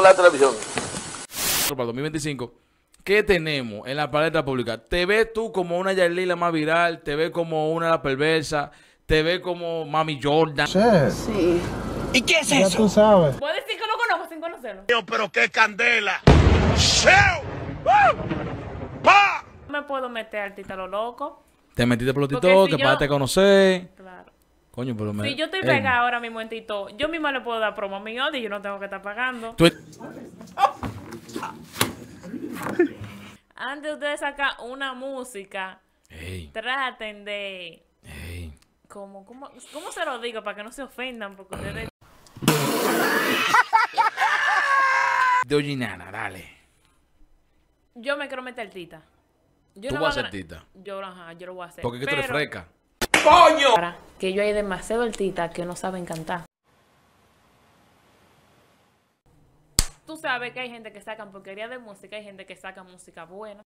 la televisión. 2025, ¿qué tenemos en la paleta pública? ¿Te ves tú como una Yalila más viral? ¿Te ves como una la perversa? ¿Te ves como Mami Jordan? Sí. ¿Y qué es eso? sabes. Puedes decir que lo conozco sin conocerlo. Pero qué candela. Ah. ¡Pa! me puedo meter al tita lo loco. Te metiste por los TikTok, que para te conocer. Claro. Si yo estoy pegada eh. ahora mismo en Tito, yo misma le puedo dar promo a mi y yo no tengo que estar pagando. Antes de ustedes sacar una música, traten de... ¿Cómo, cómo, cómo se lo digo para que no se ofendan? Porque ustedes... de dale. Yo me quiero meter tita. Yo ¿Tú vas a hacer tita? Yo, ajá, yo lo voy a hacer. Porque es que te eres ¡Coño! que yo hay demasiado altita que no saben cantar. Tú sabes que hay gente que sacan porquería de música, hay gente que saca música buena.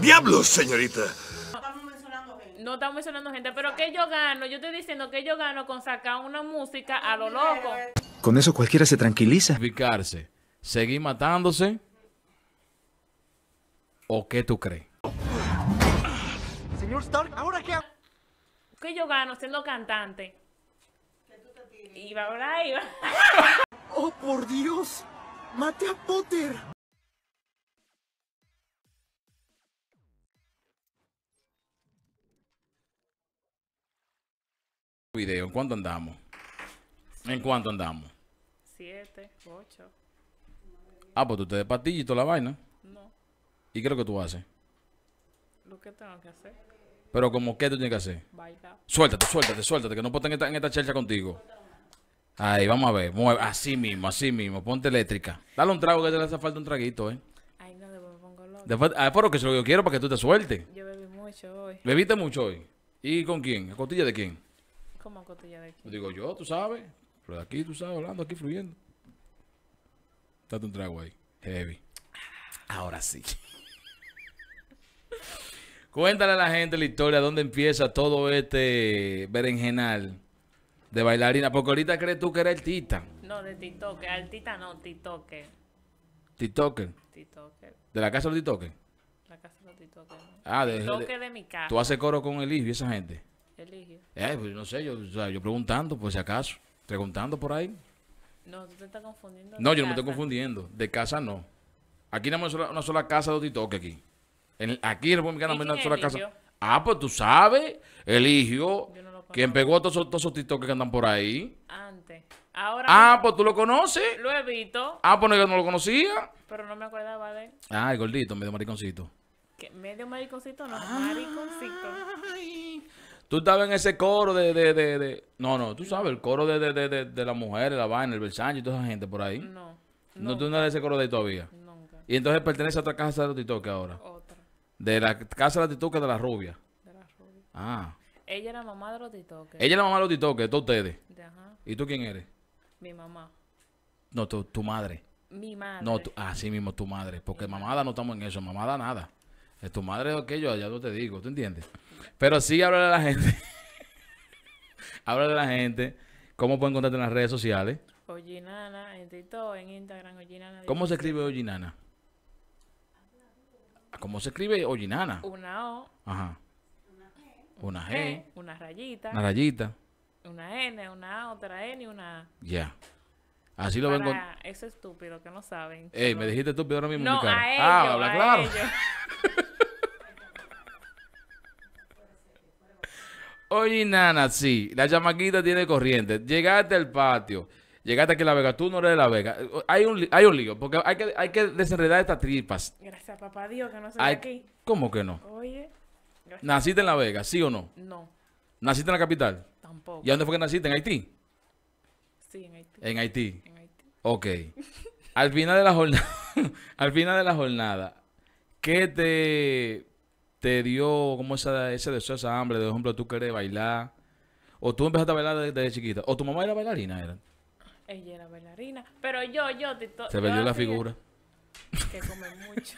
¡Diablos, señorita! No estamos mencionando gente. No estamos mencionando gente, pero que yo gano? Yo estoy diciendo que yo gano con sacar una música a lo loco. Con eso cualquiera se tranquiliza. seguir matándose. ¿O qué tú crees? Señor Stark, ¿ahora qué hago? Que yo gano siendo cantante? Que tú te tires. Y va ahora, ¡Oh, por Dios! ¡Mate a Potter! Video, ¿en cuánto andamos? ¿En cuánto andamos? Siete, ocho. Ah, pues tú te de y toda la vaina. No. ¿Y qué es lo que tú haces? Lo que tengo que hacer. Pero como que tú tienes que hacer. Suéltate, suéltate, suéltate, que no puedo estar en esta, charla contigo. Ahí, vamos a ver. Mueve. Así mismo, así mismo. Ponte eléctrica. Dale un trago que te le hace falta un traguito, ¿eh? Ay, no, después me pongo loco. Después, ah, que es lo que yo quiero para que tú te sueltes. Yo bebí mucho hoy. ¿Bebiste mucho hoy? ¿Y con quién? ¿A cotilla de quién? ¿Cómo a cotilla de quién? Digo yo, tú sabes. Pero de aquí tú sabes, hablando aquí fluyendo. Date un trago ahí. Heavy. Ahora sí. Cuéntale a la gente la historia, dónde empieza todo este berenjenal de bailarina. Porque ahorita crees tú que era el Tita. No, de titoque, Al Tita no, titoque. TikToker. Titoque. ¿De la casa de los TikToker? La casa de los TikToker. Ah, de, de, de, mi casa. ¿Tú haces coro con Eligio y esa gente? Eligio. Eh, pues no sé, yo, yo preguntando, por si acaso. Preguntando por ahí. No, tú te estás confundiendo. No, yo no me estoy confundiendo. De casa no. Aquí no hay una sola, casa de los aquí aquí el República Dominicana una casa. Ah, pues tú sabes, eligió. quien pegó a todos esos TikTok que andan por ahí. Antes. Ahora. Ah, pues tú lo conoces. Lo visto Ah, pues no, lo conocía. Pero no me acordaba de él. Ah, el gordito, medio mariconcito. ¿Qué? ¿Medio mariconcito? No, mariconcito. Tú estabas en ese coro de, de, de, No, no, tú sabes, el coro de, de, de, de las mujeres, la vaina, el Versace y toda esa gente por ahí. No. No, tú no eres ese coro de ahí todavía. Nunca. Y entonces pertenece a otra casa de los TikTok ahora. Oh, de la casa de la Titoque de la rubia. De la rubia. Ah. Ella era mamá de los titoques. Ella la mamá de los titoques, de todos ustedes. Ajá. ¿Y tú quién eres? Mi mamá. No, tu, tu madre. Mi madre. No, así ah, mismo, tu madre. Porque mamada no estamos en eso, mamada nada. Es tu madre o aquello, ya no te digo, ¿tú entiendes? Pero sí, háblale a la gente. háblale a la gente. ¿Cómo pueden contarte en las redes sociales? Ojinana, en TikTok, en Instagram, Ojinana ¿Cómo se escribe Ojinana? ¿Cómo se escribe Ollinana? Una O. Ajá. Una G. G. una rayita. Una rayita. Una N, una A, otra N y una A. Ya. Así lo vengo. Eso estúpido que no saben. Ey, me dijiste estúpido ahora mismo. mi cara. a ah, habla claro. Ellos. Oye, Nana, sí, la chamaquita tiene corriente. Llegaste al patio. Llegaste aquí a La Vega, tú no eres de La Vega. Hay un, hay lío, porque hay que, desenredar estas tripas. Gracias, papá Dios, que no soy aquí. ¿Cómo que no? Oye. ¿Naciste en La Vega, sí o no? No. ¿Naciste en la capital? Tampoco. ¿Y dónde fue que naciste? ¿En Haití? Sí, en Haití. En Haití. En Ok. al final de la jornada, al final de la jornada, ¿qué te, te dio como esa, ese deseo, esa hambre? De ejemplo, tú querés bailar. O tú empezaste a bailar desde, desde chiquita. O tu mamá era bailarina, era. Ella era bailarina. Pero yo, yo... Te Se perdió la figura. Que come mucho.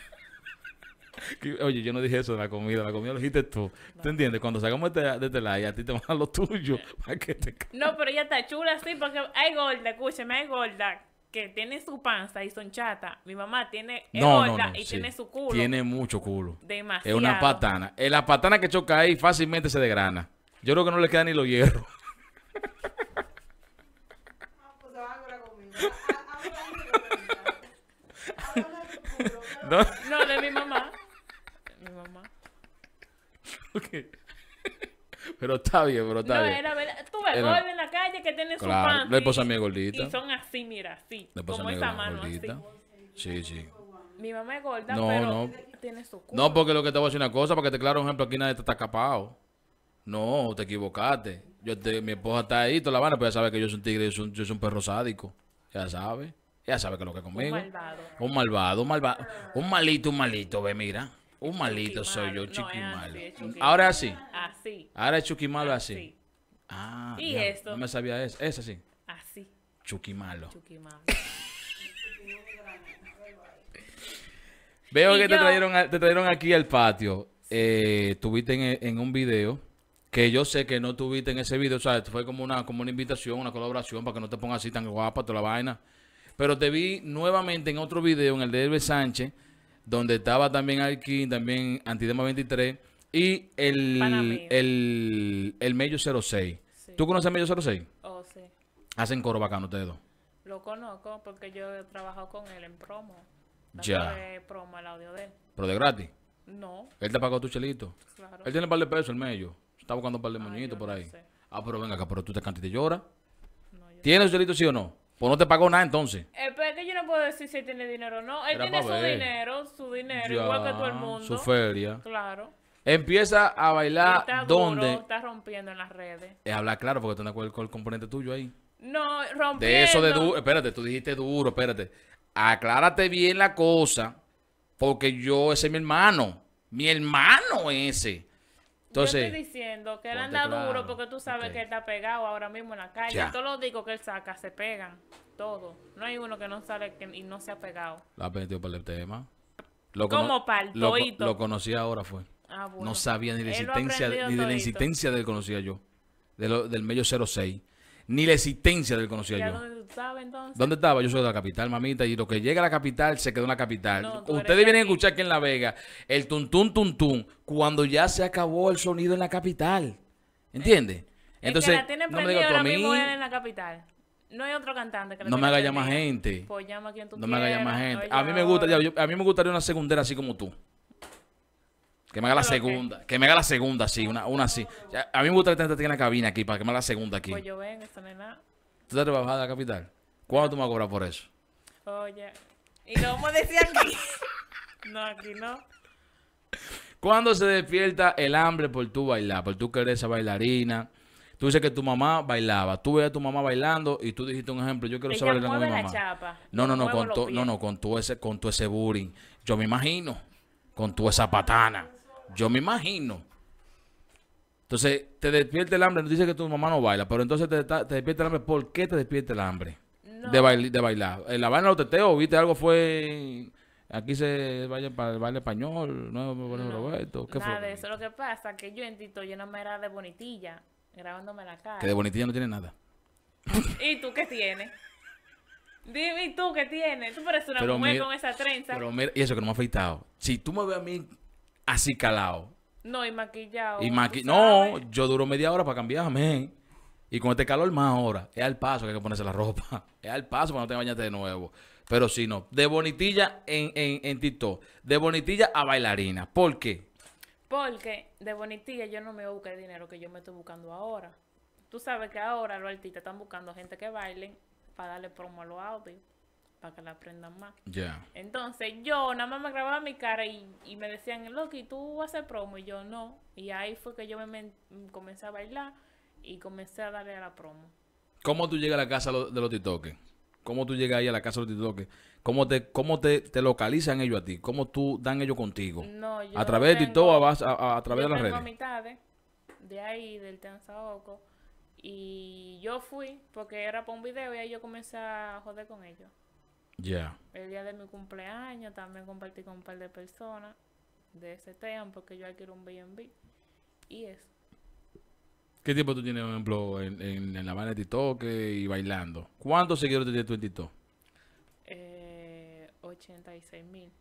Oye, yo no dije eso de la comida, la comida lo dijiste tú. ¿Te entiendes? Cuando sacamos este, de, este tela a ti te a lo tuyo. Para que No, pero ella está chula, sí, porque hay gorda, escúcheme, hay gorda que tiene su panza y son chata. Mi mamá tiene no, gorda y tiene su culo. Tiene mucho culo. Demasiado. Es una patana. Eh, la patana que choca ahí fácilmente se degrana. Yo creo que no le queda ni los hierros ¿No? de mi mamá. mi mamá. Pero está bien, pero está no, bien. Era, ver- tú ves Era- en la calle que tienen su pan. la esposa mía gordita. Y son así, mira, Sí como esa mano, así. Sí, sí. Mi mamá es gorda, pero tiene su culo. No, porque lo que te voy a decir una cosa, para que te claro un ejemplo, aquí nadie te está escapado No, te equivocaste. Yo te- mi esposa está ahí, toda la vana pero ya sabes que yo soy un tigre, yo soy un perro sádico. Ya sabe. Ya sabe que lo que conmigo. Un malvado. Un malvado, ah. un malito, un malito, ve, mira. Un malito soy yo, chiquimalo. Ahora sí Ahora es chuquimalo así. Ah, ¿Y esto? No me sabía eso. Es así. Así. Chuquimalo. Veo que te, trajeron, te trajeron aquí al patio. Eh, tuviste en, en un video que yo sé que no tuviste en ese video, o sea, fue como una, como una invitación, una colaboración para que no te pongas así tan guapa toda la vaina. Pero te vi nuevamente en otro video, en el de Elbe Sánchez, donde estaba también aquí, también Antidema 23 y el, el, el, Mello 06. ¿Tú conoces a Mello 06? Oh, sí. Hacen coro bacano ustedes dos. Lo conozco porque yo he trabajado con él en promo. Ya. promo el audio de él. ¿Pero de gratis? No. ¿Él te pagó tu chelito? Claro. Él tiene un par de pesos, el Mello. Estaba buscando un par de ah, moñitos por ahí. Ah, pero venga acá, pero tú te cantas y te lloras. ¿Tienes su sí o no? Pues no te pagó nada entonces. Eh, es que yo no puedo decir si él tiene dinero o no. Él tiene su dinero, su dinero, igual que todo el mundo. Su feria. Claro. Empieza a bailar está donde. está rompiendo en las redes. Es hablar claro porque tú no acuerdas con el componente tuyo ahí. No, rompiendo. De eso de duro. Espérate, tú dijiste duro, espérate. Aclárate bien la cosa porque yo, ese es mi hermano. Mi hermano ese. Entonces, yo estoy diciendo que él anda duro porque tú sabes que él está pegado ahora mismo en la calle. Ya. Todos los discos que él saca se pegan. Todo. No hay uno que no sale y no se ha pegado. La ha metido para el tema. Lo Como para lo, lo, conocí ahora fue. Ah, no sabía ni la existencia, ni de la insistencia de él conocía yo. De del medio 06 ni la existencia del conocido yo. ¿Dónde entonces? ¿Dónde estaba? Yo soy de la capital, mamita, y lo que llega a la capital se quedó en la capital. Ustedes vienen a escuchar aquí en La Vega el tuntún tuntún cuando ya se acabó el sonido en la capital. ¿Entiendes? Entonces, no me digas a la capital. No hay otro cantante que No me haga llamar gente. Pues llama a quien tú No me haga llamar gente. a mí me gusta, a mí me gustaría una segundera así como tú. Que me haga la ah, segunda. Que me haga la segunda, sí. Una, una así. A mí me gusta que una tiene la cabina aquí para que me haga la segunda aquí. Pues yo esta nena. ¿Tú te vas a la capital? ¿Cuándo tú me vas a cobrar por eso? Oye. ¿Y me decía aquí? no, aquí no. ¿Cuándo se despierta el hambre por tu bailar? Por tú querer esa bailarina. Tú dices que tu mamá bailaba. Tú ves a tu mamá bailando y tú dijiste un ejemplo. Yo quiero saber la mi mamá. Chapa, no, no, no, con tu, no, no, con tu ese, con tu ese bullying. Yo me imagino. Con tu esa patana. Yo me imagino. Entonces, te despierta el hambre, no dice que tu mamá no baila, pero entonces te, te despierta el hambre. ¿Por qué te despierta el hambre? De, bailar de eh, bailar. ¿La vaina lo teteo ¿Viste algo fue aquí se vaya para el baile español, no, no Roberto. ¿Qué nada fue? de eso. Lo que pasa que yo en Tito yo no me era de bonitilla, grabándome la cara. Que de bonitilla no tiene nada. ¿Y tú qué tienes? Dime, ¿y tú qué tienes? Tú pareces una mujer con esa trenza. Pero mira, y eso que no me ha afeitado. Si tú me ves a mí así calado. No, y maquillado. Y no, yo duro media hora para cambiarme. Y con este calor más ahora. Es al paso que hay que ponerse la ropa. Es al paso para no te bañarte de nuevo. Pero si no. De bonitilla en, en, en TikTok. De bonitilla a bailarina. ¿Por qué? Porque de bonitilla yo no me voy a buscar el dinero que yo me estoy buscando ahora. Tú sabes que ahora los artistas están buscando gente que bailen para darle promo a los audios para que la aprendan más. Ya. Entonces yo nada más me grababa mi cara y, me decían, Loki, ¿tú vas hacer promo? Y yo no. Y ahí fue que yo me, comencé a bailar y comencé a darle a la promo. ¿Cómo tú llegas a la casa de los TikTokers? ¿Cómo tú llegas ahí a la casa de los TikTokers? ¿Cómo te, cómo te, localizan ellos a ti? ¿Cómo tú dan ellos contigo? No, yo a través de TikTok, a, a, través de las redes. de ahí, del Tanzaoco. Y yo fui porque era para un video y ahí yo comencé a joder con ellos. El día de mi cumpleaños también compartí con un par de personas de ese tema porque yo adquiero un B&B. Y eso. ¿Qué tiempo tú tienes, por ejemplo, en, la banda de TikTok y bailando? ¿Cuántos seguidores tienes tú en TikTok? Eh, 86 mil.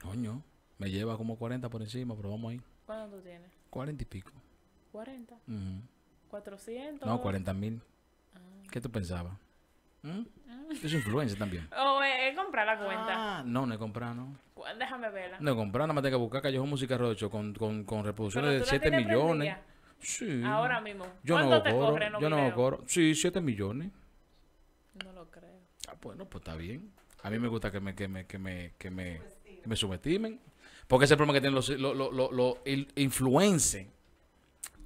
Coño, me lleva como 40 por encima, pero vamos ahí. ¿Cuánto tú tienes? 40 y pico. ¿40? ¿400? No, 40 mil. Ah. ¿Qué tú pensabas? ¿Mm? Es influencer también. O he, comprar comprado la cuenta. Ah, no, no he comprado, no. Déjame verla. No he comprado, nada más tengo que buscar Callejón Música Rocho con, con, con reproducciones de 7 millones. Sí. Ahora mismo. Yo no te yo no cobro. Sí, 7 millones. No lo creo. Ah, bueno, pues está bien. A mí me gusta que me, que me, que me, me, subestimen. Porque ese es el problema que tienen los, los, los, los influencers.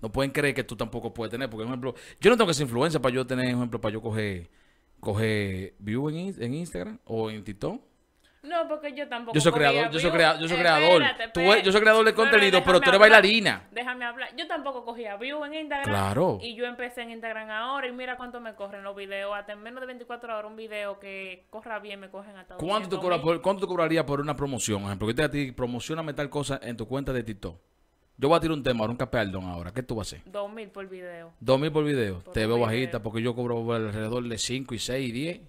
No pueden creer que tú tampoco puedes tener. Porque, por ejemplo, yo no tengo que ser influencer para yo tener, por ejemplo, para yo coger coge view en, Instagram o en TikTok. No, porque yo tampoco. Yo soy creador, yo soy, eh, creador. yo soy creador de contenido, pero tú eres bailarina. Déjame hablar. Yo tampoco cogía view en Instagram. Claro. Y yo empecé en Instagram ahora y mira cuánto me corren los videos. Hasta menos de 24 horas un video que corra bien me cogen hasta ¿Cuánto, te ¿Cuánto cobraría por una promoción? Por ejemplo, que te a ti promocioname tal cosa en tu cuenta de TikTok. Yo voy a tirar un tema, ahora un capealdón ahora. ¿Qué tú vas a hacer? Dos mil por video. Dos mil por video. Te veo bajita porque yo cobro alrededor de cinco y seis y diez.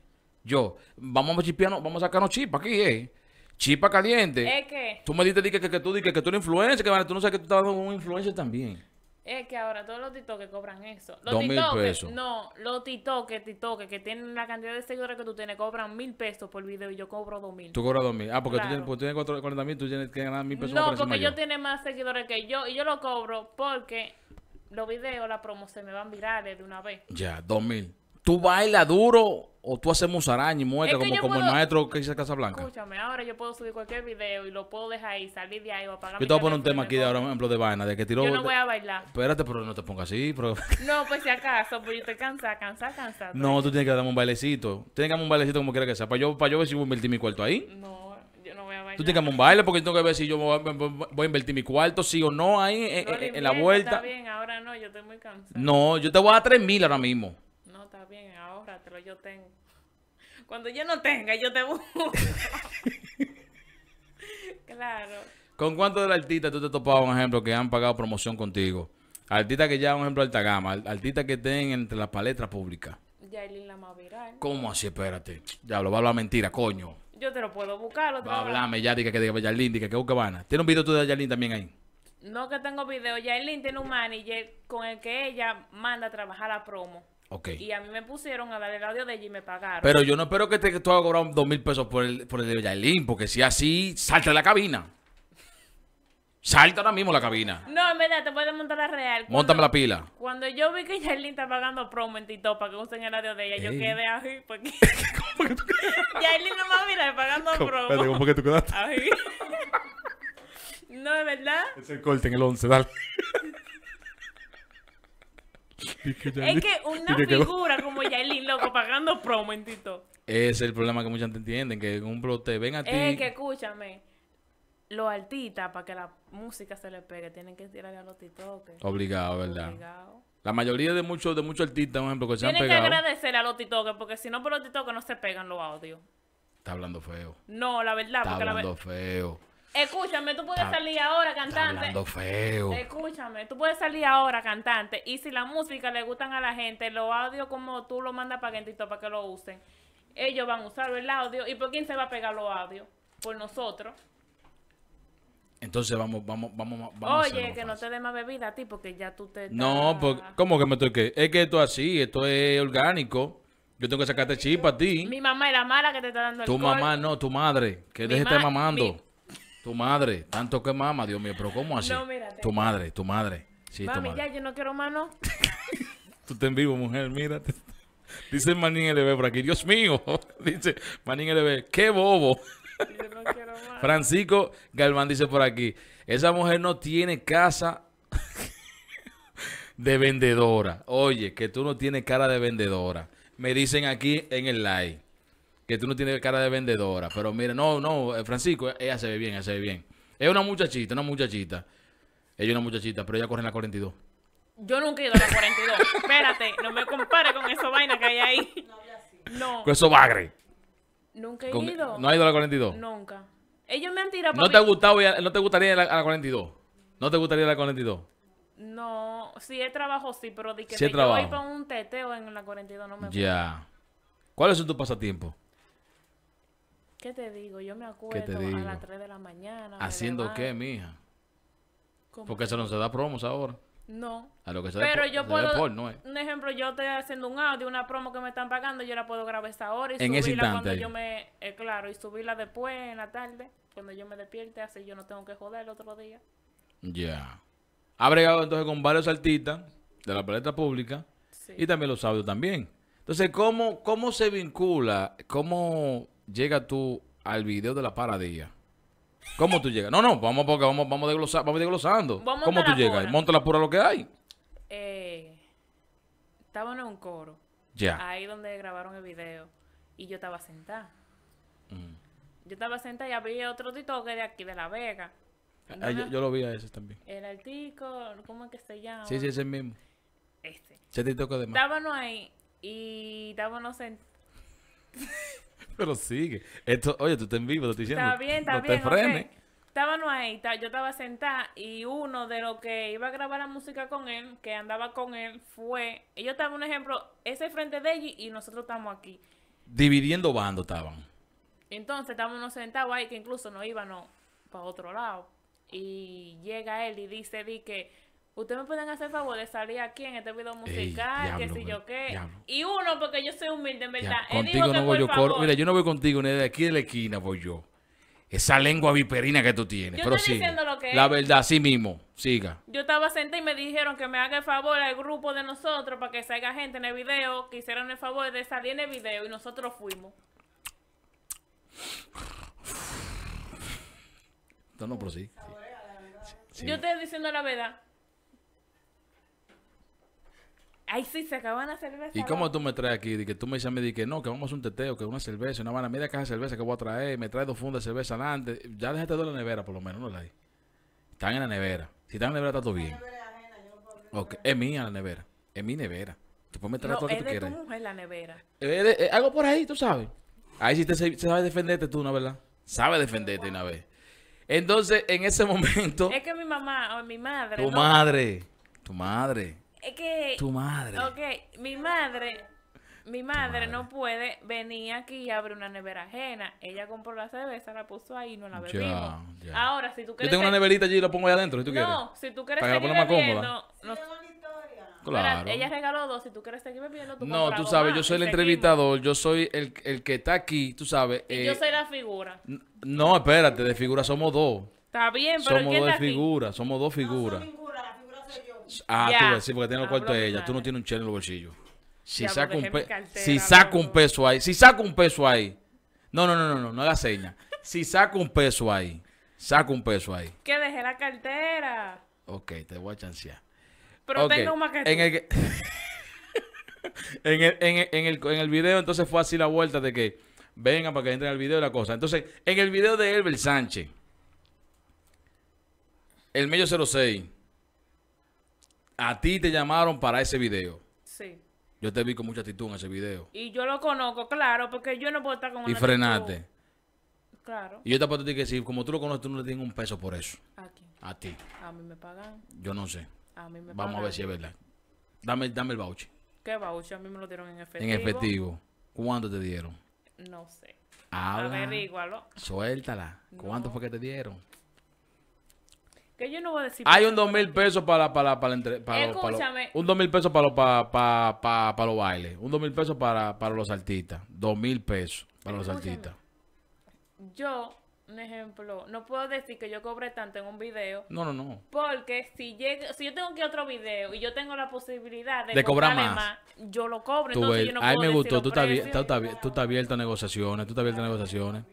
Yo, vamos a chipiarnos, vamos a sacarnos chipa aquí, eh. Chipa caliente. ¿Es que? Tú me dijiste que, que, que, tú, que, que tú eres influencer, que tú no sabes que tú estás dando un influencer también. Es que ahora todos los TikTokers cobran eso. Los Dos mil pesos. No, los TikTokers, TikTokers que tienen la cantidad de seguidores que tú tienes, cobran mil pesos por video y yo cobro dos mil. Tú cobras dos mil. Ah, porque tú tienes, porque mil, tú tienes que ganar mil pesos. por No, porque yo, yo tiene más seguidores que yo y yo lo cobro porque los videos, la promo se me van virales de una vez. Ya, dos mil tú bailas duro o tú haces musaraña y muerta, como, como el maestro que hizo Casablanca. Escúchame, ahora yo puedo subir cualquier video y lo puedo dejar ahí, salir de ahí o pagar. Yo te voy a poner un tema aquí de ahora, ejemplo, de vaina, de que tiró. Yo no voy a bailar. Espérate, pero no te pongas así. Pero... No, pues si acaso, pues yo estoy cansada, cansada, cansado No, tú tienes que darme un bailecito. Tienes que darme un bailecito como quiera que sea. Para yo, para yo ver si voy a invertir mi cuarto ahí. No, yo no voy a bailar. Tú tienes que darme un baile porque yo tengo que ver si yo voy a invertir mi cuarto, sí o no, ahí, eh, eh, en, la vuelta. Está bien, ahora no, yo estoy muy cansada. No, yo te voy a dar 3.000 ahora mismo yo tengo. Cuando yo no tenga, yo te busco. claro. ¿Con cuántos de las artistas tú te topabas, un ejemplo, que han pagado promoción contigo? Artistas que ya, un ejemplo, alta gama, artistas que estén entre las paletas públicas. Yailin la más viral. ¿Cómo así? Espérate. Ya lo va a hablar mentira, coño. Yo te lo puedo buscar. va a hablarme ya, diga que diga Yailin, diga que busca vana ¿Tiene un video tú de Yailin también ahí? No que tengo video. Yailin tiene un manager con el que ella manda a trabajar la promo. Y a mí me pusieron a darle el audio de ella y me pagaron. Pero yo no espero que te tú hagas cobrar dos mil pesos por el, por el de Yailin, porque si así, salta de la cabina. Salta ahora mismo la cabina. No, en verdad, te puedes montar la real. Móntame la pila. Cuando yo vi que Yailin está pagando promo en TikTok para que usen el audio de ella, yo quedé así porque... ¿Cómo que tú no más mira pagando promo. ¿cómo que tú quedaste? no, es verdad. Es el corte en el 11, dale. es que una figura como Yailin, loco, pagando promo, entito. Ese es el problema que mucha gente entiende, que un brote ven a ti. Es que escúchame, los artistas, para que la música se les pegue, tienen que tirarle a los titoques. Obligado, ¿verdad? La mayoría de muchos de muchos artistas, por ejemplo, que se han pegado. Tienen que agradecer a los titoques, porque si no por los titoques no se pegan los audios. Está hablando feo. No, la verdad. Está hablando feo. Escúchame, tú puedes salir ahora cantante. Escúchame, tú puedes salir ahora cantante. Y si la música le gustan a la gente, los audios como tú lo mandas para para que lo usen, ellos van a usar el audio. ¿Y por quién se va a pegar los audios? Por nosotros. Entonces vamos, vamos, vamos, vamos. Oye, que no te dé más bebida a ti porque ya tú te. No, porque, ¿cómo que me toqué? Es que esto es así, esto es orgánico. Yo tengo que sacarte chip a ti. Mi mamá es la mala que te está dando el Tu mamá no, tu madre, que deje estar mamando. Tu madre, tanto que mama, Dios mío, pero ¿cómo así? Tu madre, tu madre. Sí, Mami, ya yo no quiero mano. Tú te en vivo, mujer, mírate. Dice Manín LB por aquí, Dios mío. Dice Manín LB, qué bobo. Francisco Galván dice por aquí, esa mujer no tiene casa de vendedora. Oye, que tú no tienes cara de vendedora. Me dicen aquí en el live tú no tienes cara de vendedora. Pero mira, no, no, eh, Francisco, eh, ella se ve bien, ella se ve bien. Es una muchachita, una muchachita. Ella es una muchachita, pero ella corre en la 42. Yo nunca he ido a la 42. Espérate, no me compare con eso vaina que hay ahí. No. Con eso bagre. Nunca he ido. ¿No ha ido a la 42? Nunca. Ellos me han tirado ¿No te, ha gustado, ¿No te gustaría a la 42? ¿No te gustaría a la 42? No, si es trabajo, sí, pero di que si yo voy para un teteo en la 42 no me gusta. Ya. ¿Cuál es tu pasatiempo? ¿Qué te digo? Yo me acuerdo a las 3 de la mañana. ¿Haciendo qué, mija? Porque eso no se da promos ahora. No. A lo que se Pero yo puedo. Un ejemplo, yo estoy haciendo un audio, una promo que me están pagando, yo la puedo grabar esa hora y subirla cuando yo me. Eh, claro, y subirla después en la tarde, cuando yo me despierte, así yo no tengo que joder el otro día. Ya. Ha bregado entonces con varios artistas de la paleta pública y también los audios también. Entonces, ¿cómo, ¿cómo se vincula? ¿Cómo ¿Llega tú al video de la paradilla? ¿Cómo tú llegas? No, no, vamos porque vamos, vamos, desglosar, vamos desglosando. ¿Cómo tú llegas? Monta la pura lo que hay. Eh, estábamos en un coro. Ya. Ahí donde grabaron el video. Y yo estaba sentada. Mm. Yo estaba sentada y había otro tito que de aquí, de La Vega. Ah, yo, lo vi a ese también. El artico, ¿cómo es que se llama? Sí, sí, ese mismo. Este. tito te de más. Estábamos ahí y estábamos sentados. Pero sigue. Esto, oye, tú estás en vivo, te estoy diciendo. Está bien, está bien. Te Estábamos ahí, yo estaba sentada y uno de los que iba a grabar la música con él, que andaba con él, fue. ellos estaban un ejemplo, ese frente de ellos, y nosotros estamos aquí. Dividiendo bando estaban. Entonces estábamos sentados ahí, que incluso nos íbamos para otro lado. Y llega él y dice, di que Ustedes me pueden hacer favor de salir aquí en este video musical, que si yo qué. Y uno, porque yo soy humilde, en verdad. contigo no voy yo Mira, yo no voy contigo, ni de aquí de la esquina voy yo. Esa lengua viperina que tú tienes. pero sí, La verdad, sí mismo. Siga. Yo estaba sentada y me dijeron que me haga el favor al grupo de nosotros para que salga gente en el video, que hicieron el favor de salir en el video y nosotros fuimos. No, no, pero sí. Yo estoy diciendo la verdad. Ay, sí, se acaban las hacer ¿Y cómo tú me traes aquí? De que tú me dices a mí, que no, que vamos a un teteo, que una cerveza, una vana, media caja de cerveza que voy a traer, me traes dos fundas de cerveza adelante. Ya déjate de la nevera, por lo menos, no la hay. Están en la nevera. Si están en la nevera, está todo bien. Okay. Es mía la nevera. Es mi nevera. Tú puedes meter no, todo lo que quieras. Es de tu mujer la nevera. algo por ahí, tú sabes. Ahí sí te sabes defenderte tú, ¿no verdad? Sabes defenderte una vez. Entonces, en ese momento. Es que mi mamá o mi madre. Tu madre. Tu madre. Es que. Tu madre. Ok, mi madre. Mi madre, no puede venir aquí y abrir una nevera ajena. Ella compró la cerveza, la puso ahí y no la bebimos. Ahora, si tú quieres. Yo tengo una neverita allí y la pongo allá adentro, si tú quieres. No, si tú quieres. Para que la ponga más cómoda. No... Claro. ella regaló dos. Si tú quieres seguir bebiendo, tú No, tú sabes, yo soy el entrevistador. Yo soy el, el, que está aquí, tú sabes. Eh, yo soy la figura. No, espérate, de figura somos dos. Está bien, pero somos dos figuras, somos dos figuras. Ah, tú ves, sí, porque tiene el cuarto de ella. Tú no tienes un chel en los bolsillos. Si saca un peso. Si saca un peso ahí. Si saca un peso ahí. No, no, no, no, no, no haga seña. Si saca un peso ahí. Saca un peso ahí. Que dejé la cartera. Ok, te voy a chancear. Pero tengo más que en el, en, el, en, el, en el- video entonces fue así la vuelta de que venga, para que entre al video y la cosa. Entonces, en el video de Elber Sánchez, el medio 06, a ti te llamaron para ese video. Sí. Yo te vi con mucha actitud en ese video. Y yo lo conozco, claro, porque yo no puedo estar con Y frenate. Claro. Y yo te apuesto decir que si como tú lo conoces, tú no le tienes un peso por eso. ¿A quién? A ti. A mí me pagan. Yo no sé. A mí me Vamos a ver si es verdad. Dame, dame el voucher. ¿Qué voucher? A mí me lo dieron en efectivo. En efectivo. ¿Cuánto te dieron? No sé. Habla. igualo. Suéltala. ¿Cuánto fue que te dieron? Que yo no voy a decir. Hay un dos mil pesos para, para, para, para, un dos mil pesos para, para, para, los bailes. Un dos mil pesos para, los artistas. Dos mil pesos para los artistas. Yo, un ejemplo, no puedo decir que yo cobre tanto en un video. No, no, no. Porque si si yo tengo que otro video y yo tengo la posibilidad de, cobrar más. yo lo cobro. entonces yo no me gustó. Tú estás, abierto, tú estás abierto a negociaciones. Tú estás abierto a negociaciones.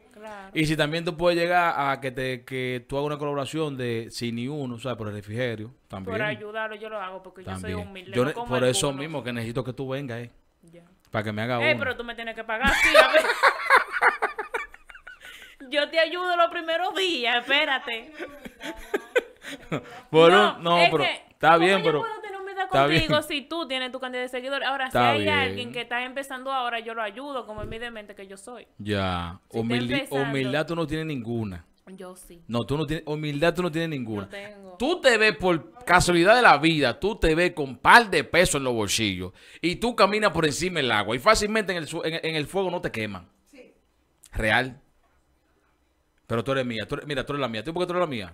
Y si también tú puedes llegar a que te que tú hagas una colaboración de sin ni uno, o sea Por el refrigerio. También. Por ayudarlo yo lo hago porque yo soy humilde. millón por eso mismo que necesito que tú vengas, eh. Para que me haga Eh, uno. pero tú me tienes que pagar, sí, a ver. yo te ayudo los primeros días, espérate. Bueno, no, pero está bien, pero contigo si tú tienes tu cantidad de seguidores. Ahora, si hay alguien que está empezando ahora, yo lo ayudo, como humildemente que yo soy. Ya. humildad tú no tienes ninguna. Yo sí. No, tú no tienes, humildad tú no tienes ninguna. Tú te ves por casualidad de la vida, tú te ves con par de pesos en los bolsillos y tú caminas por encima del agua y fácilmente en el, fuego no te queman. Sí. Real. Pero tú eres mía, mira, tú eres la mía. ¿Tú por tú eres la mía?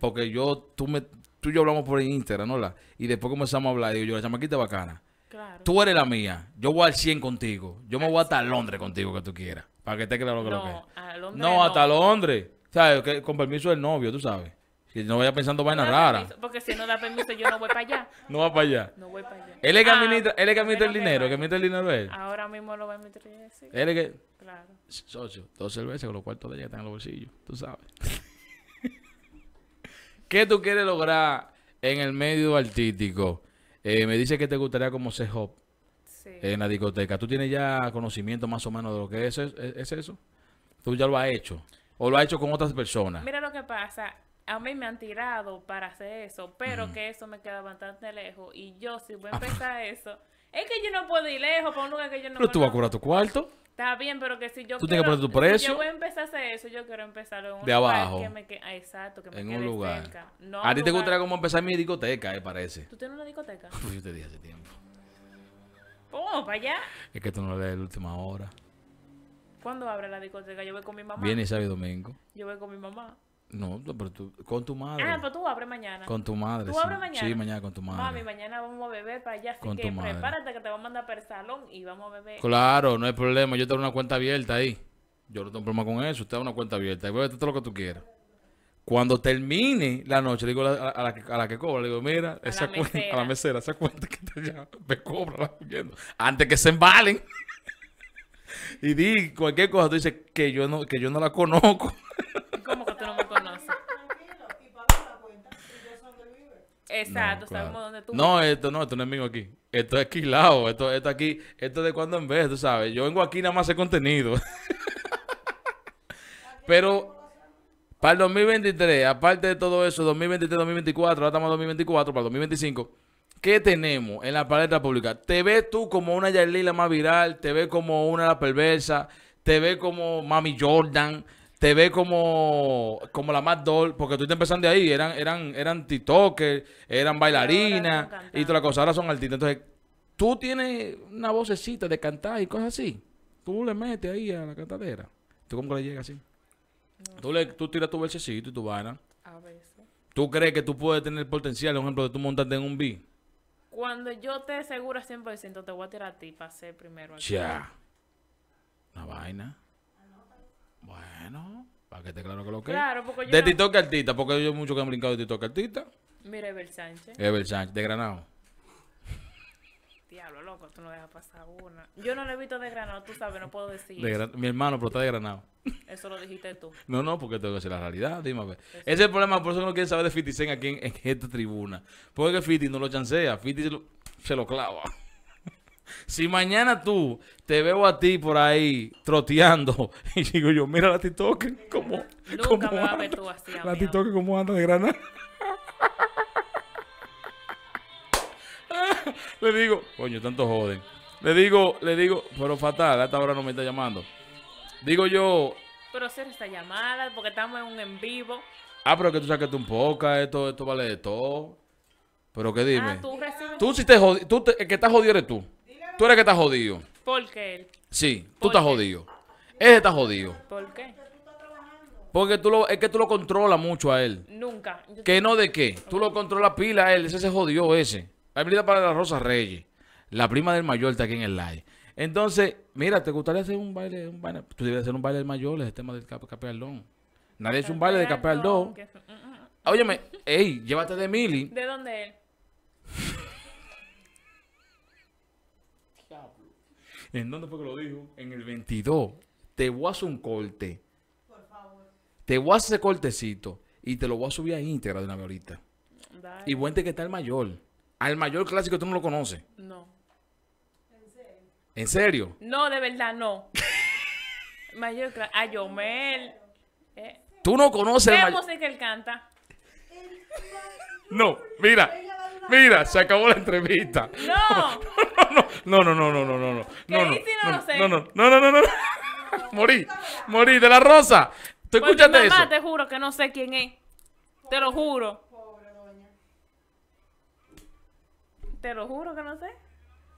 Porque yo, tú me, tú y yo hablamos por Instagram, ¿no? y después comenzamos a hablar. Digo yo, la chamaquita bacana. Claro. Tú eres la mía. Yo voy al 100 contigo. Yo me voy hasta Londres contigo que tú quieras. Para que esté claro que lo que es. Londres no, no, hasta Londres. ¿Sabes? Que, con permiso del novio, tú sabes. Que no vaya pensando vainas raras. Porque si no da permiso, yo no voy para allá. no va para allá. No voy para allá. Él es que ah, administra, él es que el dinero. Que admite el dinero él. Ahora mismo lo va a administrar. Él es que. Claro. Socio, dos cervezas con los cuartos de ella están en los bolsillos. Tú sabes. ¿Qué tú quieres lograr en el medio artístico? Eh, me dice que te gustaría como ser hop en la discoteca. ¿Tú tienes ya conocimiento más o menos de lo que es, eso? ¿Tú ya lo has hecho? ¿O lo has hecho con otras personas? Mira lo que pasa. A mí me han tirado para hacer eso, pero que eso me queda bastante lejos. Y yo, si voy a ah, empezar eso, es que yo no puedo ir lejos para un lugar que yo no Pero tú vas a curar tu cuarto. Está bien, pero que si yo Tú tienes que poner tu precio. yo voy a empezar a hacer eso, yo quiero empezar en un de lugar abajo. Que me, que, exacto, que me en un lugar. a ti te gustaría cómo empezar mi discoteca, eh, parece. ¿Tú tienes una discoteca? Pues yo te dije hace tiempo. ¿Cómo? ¿Para allá? Es que tú no lees la última hora. ¿Cuándo abre la discoteca? Yo voy con mi mamá. Viene y sábado domingo. Yo voy con mi mamá. No, pero tú, con tu madre. Ah, pero tú abres mañana. Con tu madre. Tú abres mañana. Sí, mañana con tu madre. Mami, mañana vamos a beber para allá. Así con que prepárate que te vamos a mandar para el salón y vamos a beber. Claro, no hay problema. Yo tengo una cuenta abierta ahí. Yo no tengo problema con eso. Usted da una cuenta abierta. Y bebete todo lo que tú quieras. Cuando termine la noche, le digo a la, a, la, que cobra, le digo, mira, a, esa cuenta, a la mesera, esa cuenta que te llama, me cobra la Antes que se embalen. y di cualquier cosa, tú dices que yo no, que yo no la conozco. Exacto, sabemos dónde tú No, esto no, esto no es mío aquí. Esto es lado, esto, esto aquí, esto es de cuando en vez, tú sabes. Yo vengo aquí nada más hacer contenido. Pero para el 2023, aparte de todo eso, 2023, 2024, ahora estamos en 2024, para el 2025, ¿qué tenemos en la paleta pública? ¿Te ves tú como una Yarlila más viral? ¿Te ves como una la perversa? ¿Te ves como Mami Jordan? te ve como, como la más doll, porque tú te empezando de ahí, eran, eran, eran TikTokers, eran bailarinas y todas las cosas ahora son artistas. Entonces, tú tienes una vocecita de cantar y cosas así. Tú le metes ahí a la cantadera. ¿Tú cómo le llegas así? Tú, le, tú tiras tu versecito y tu vaina. A veces. ¿Tú crees que tú puedes tener potencial, por ejemplo, de tú montarte en un beat? Cuando yo te aseguro 100%, te voy a tirar a ti para ser primero. Ya. Una vaina. Bueno, para que esté claro que lo que yo De tito TikTok artista, porque hay muchos que han brincado de TikTok artista. Mira, Ever Sánchez. Ever Sánchez, de Granado. Diablo, loco, tú no dejas pasar una. Yo no le he visto de Granado, tú sabes, no puedo decir. De Mi hermano, pero está de Granado. Eso lo dijiste tú. No, no, porque tengo que decir la realidad, dime a ver. Ese es el problema, por eso no quieren saber de Fitty aquí en, esta tribuna. Porque Fitty no lo chancea, Fitty se lo clava. Si mañana tú te veo a ti por ahí troteando y digo yo, mira la TikTok, como como anda de granada. le digo, coño, tanto joden. Le digo, le digo, pero fatal, hasta ahora no me está llamando. Digo yo. Pero hacer esta llamada porque estamos en un en vivo. Ah, pero que tú saques un poca, esto, esto vale de todo. Pero que ah, dime. tú, si te jod... tú que estás jodido eres tú. Tú eres que estás jodido. ¿Por qué él? Sí, tú estás jodido. Él está jodido. ¿Por qué? Porque tú lo, es que tú lo controlas mucho a él. Nunca. ¿Que no de qué? Tú lo controlas pila a él. Ese se jodió ese. Habilidad para la Rosa Reyes. La prima del mayor está aquí en el live. Entonces, mira, ¿te gustaría hacer un baile? Un baile? Tú debes hacer un baile del mayor, el tema del al don Nadie hace un baile de don mm, mm, mm. Óyeme, ey, llévate de Mili. ¿De dónde él? ¿En dónde fue que lo dijo? En el 22. Te voy a hacer un corte. Por favor. Te voy a hacer ese cortecito y te lo voy a subir a íntegra de una vez ahorita. Y cuente que está el mayor. Al mayor clásico tú no lo conoces. No. ¿En serio? No, de verdad no. mayor clásico. Ayomel. Eh. Tú no conoces el mayor. que él canta? no, mira. Mira, se acabó la entrevista. No. No, no, no, no, no, no, no. No, no, no, no, no, Morí, morí de la rosa. te juro que no sé quién es. Te lo juro. Te lo juro que no sé.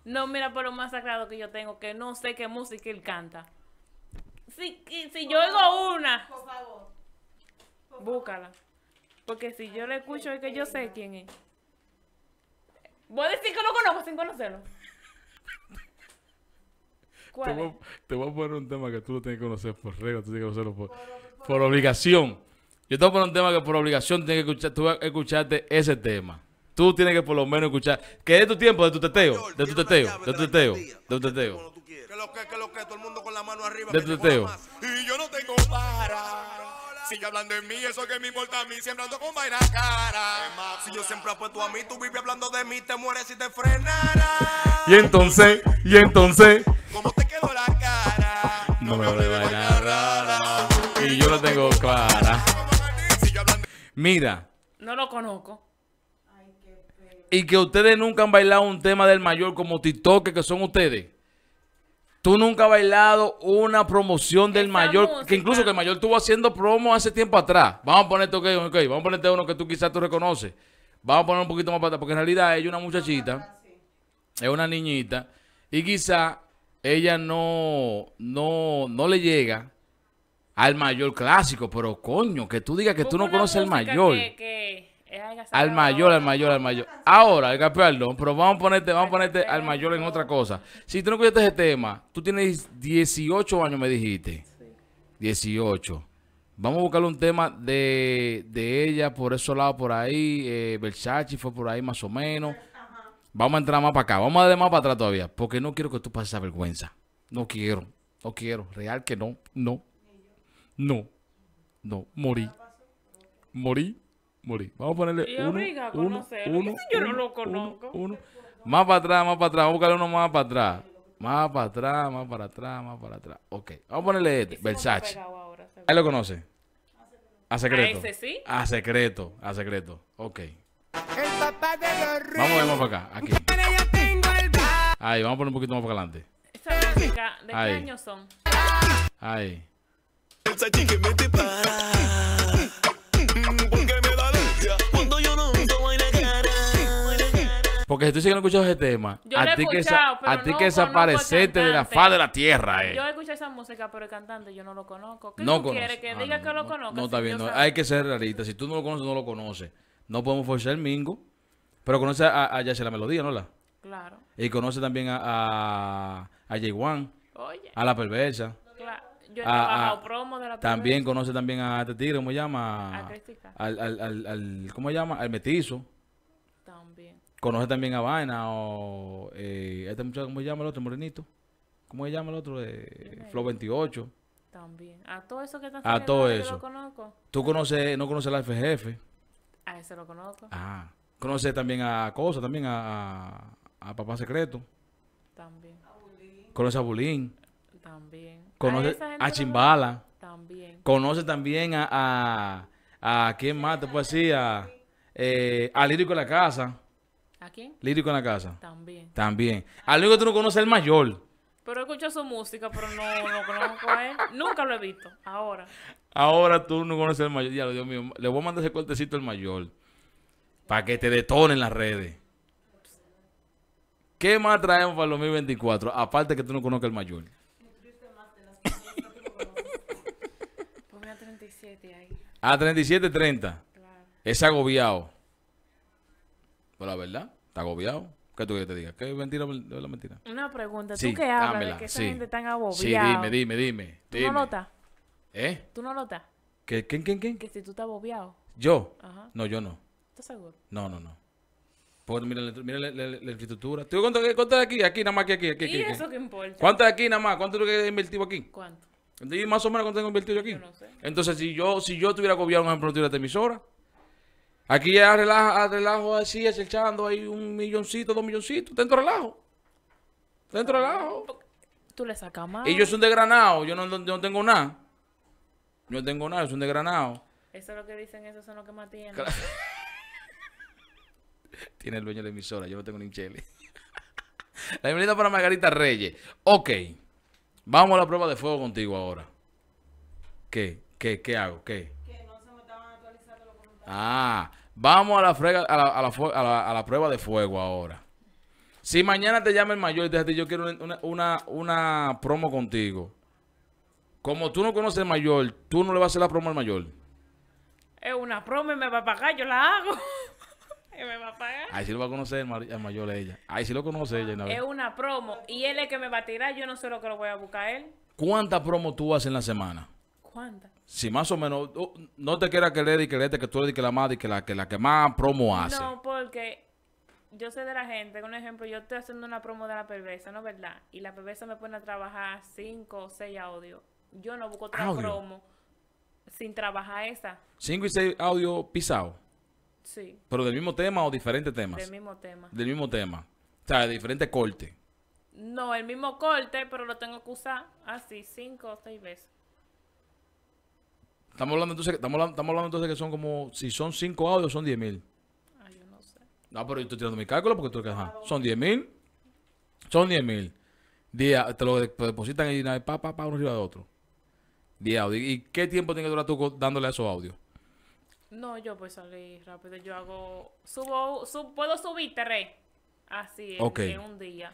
No, mira, por lo más sagrado que yo tengo, que no sé qué música él canta. Si, si yo oigo una, por favor. búscala. Porque si yo le escucho es que yo sé quién es. Voy a decir que lo conozco sin conocerlo. ¿Cuál? Te voy, a, te voy, a poner un tema que tú lo tienes que conocer por regla, tú tienes que conocerlo por, obligación. Yo te voy a poner un tema que por obligación tienes que escuchar, tú escucharte ese tema. Tú tienes que por lo menos escuchar. Que es tu tiempo de tu teteo, de tu teteo, de tu teteo, de tu teteo. Que lo que, lo que, todo el mundo con la mano arriba. De tu teteo. Si yo hablando de mí, eso que me importa a mí, siempre ando con vaina cara. si yo siempre apuesto a mí, tú vives hablando de mí, te mueres si te frenara. Y entonces, y entonces. ¿Cómo te quedó la cara? No, me me vale vaina rara. Y yo lo tengo clara. Mira. No lo conozco. Ay, qué y que ustedes nunca han bailado un tema del mayor como TikTok, que son ustedes. Tú nunca has bailado una promoción del mayor, que incluso que el mayor estuvo haciendo promo hace tiempo atrás. Vamos a ponerte, vamos a ponerte uno que tú quizás tú reconoces. Vamos a poner un poquito más para atrás, porque en realidad ella es una muchachita, ah, es una niñita, y quizá ella no, no, no le llega al mayor clásico, pero coño, que tú digas que tú no conoces al mayor. que al mayor, al mayor, al mayor. Ahora, el campeón, pero vamos a ponerte, vamos a ponerte al mayor en otra cosa. Si tú no cuidas ese tema, tú tienes 18 años, me dijiste. 18. Vamos a buscarle un tema de, de ella por esos lados por ahí. Eh, Versace fue por ahí más o menos. Vamos a entrar más para acá. Vamos a darle más para atrás todavía. Porque no quiero que tú pases esa vergüenza. No quiero. No quiero. Real que no. No. No. No. Morí. Morí. Muri, Vamos a ponerle y uno, uno, uno, yo no lo conozco. Más para atrás, más para atrás. Vamos a buscarle uno más para atrás. Más para atrás, más para atrás, más para atrás. Ok. Vamos a ponerle este, Versace. Ahí lo conoce. A secreto. A, ese sí? a secreto, a secreto. Ok. El papá de los Vamos, vamos para acá. Aquí. Ahí, vamos a poner un poquito más para adelante. ¿de qué Ahí. son? Ahí porque estoy tú que no escuchado ese tema, a ti que, esa, a que desaparecerte de la faz de la tierra. Eh. Yo he escuchado esa música, pero el cantante yo no lo conozco. no que ah, diga no, que lo conozco? No, está bien, hay que ser realista. Si tú no lo conoces, no lo conoces. No podemos forzar el mingo, pero conoce a, a Yace la Melodía, ¿no? La? Claro. Y conoce también a, a, Wan Oye. a La Perversa yo he ah, trabajado ah, promo de la También conoce también a este tigre, ¿cómo se llama? al, al, al, al, ¿Cómo se llama? Al metizo. También. Conoce también a Vaina o... Eh, este muchacho, ¿cómo se llama el otro? Morenito. ¿Cómo se llama el otro? Eh, Flow 28. También. A todo eso que están A todo eso. Lo conozco. ¿Tú conoces, no conoces al FGF? A ese lo conozco. Ah. Conoces también a Cosa, también a, a, a Papá Secreto. También. Conoces a Bulín. También. Conoce a, Chimbala. También. Conoce también a, a, ¿quién más te puedo A, Lírico eh, en la Casa. ¿A quién? Lírico en la Casa. También. También. Al único que tú no conoces el mayor. Pero escuchado su música, pero no, no conozco a él. Nunca lo he visto. Ahora. Ahora tú no conoces El mayor. Ya, Dios mío. Le voy a mandar ese cortecito al mayor. Para que te detonen las redes. ¿Qué más traemos para el 2024? Aparte que tú no conozcas El mayor. 37 ahí. A 37, 30. Claro. Es agobiado. por la verdad, está agobiado. ¿Qué tú quieres que te diga? ¿Qué mentira o la mentira? Una pregunta. ¿Tú sí, qué hablas de que esa sí. gente tan agobiada? Sí, dime, dime, dime. ¿Tú no notas? ¿Eh? ¿Tú no notas? ¿Qué, ¿Quién, quién, quién? Que si tú estás agobiado. ¿Yo? Ajá. No, yo no. ¿Estás seguro? No, no, no. Porque mira, mira la, la, la, la infraestructura. ¿Tú cuánto, cuánto de aquí? Aquí nada más que aquí, aquí, ¿Y aquí, eso qué importa? ¿Cuánto de aquí nada más? ¿Cuánto tú que invertido aquí? ¿Cuánto? más o menos cuánto tengo invertido yo aquí? Entonces, si yo, si yo tuviera gobierno, por ejemplo, de esta emisora, aquí ya relajo, relajo así, acechando ahí un milloncito, dos milloncitos, dentro relajo. Dentro relajo. Tú le sacas más. Y yo soy un desgranado, yo no, tengo nada. Yo no tengo nada, yo soy un desgranado. Eso es lo que dicen, eso son lo que más tienen. Tiene el dueño de la emisora, yo no tengo ni chele. la bienvenida para Margarita Reyes. Ok. Vamos a la prueba de fuego contigo ahora. ¿Qué? ¿Qué, qué hago? ¿Qué? Que no se me estaban actualizando los comentarios. Ah, vamos a la, frega, a, la, a, la, prueba de fuego ahora. Si mañana te llama el mayor y te dice, yo quiero una, una, una promo contigo. Como tú no conoces al mayor, tú no le vas a hacer la promo al mayor. Es una promo y me va a pagar, yo la hago. que me va a pagar. Ahí sí lo va a conocer el, mayor de ella. Ahí sí lo conoce ella. es una promo. Y él es que me va a tirar, yo no sé lo que lo voy a buscar él. ¿Cuántas promos tú haces en la semana? ¿Cuántas? Si más o menos, oh, no te quieras que le y que que tú le que la madre y que la que la que más promo hace. No, porque yo sé de la gente, un ejemplo, yo estoy haciendo una promo de la perversa, ¿no verdad? Y la perversa me pone a trabajar cinco o seis audios. Yo no busco otra promo sin trabajar esa. Cinco y seis audios pisados. Sí. ¿Pero del mismo tema o diferentes temas? Del mismo tema. Del mismo tema. O sea, de diferente corte. No, el mismo corte, pero lo tengo que usar así cinco o seis veces. Estamos hablando entonces, estamos estamos hablando entonces que son como, si son cinco audios, son diez mil. Ah, yo no sé. No, pero yo estoy tirando mi cálculo porque tú que Son diez mil. Son diez mil. Día, te lo pues, depositan y una pa, pa, pa, uno arriba de otro. Diez ¿Y qué tiempo tiene que durar tú dándole a esos audios? No, yo a salir rápido. Yo hago. Subo. Sub, puedo subir, tres Así, en, un día.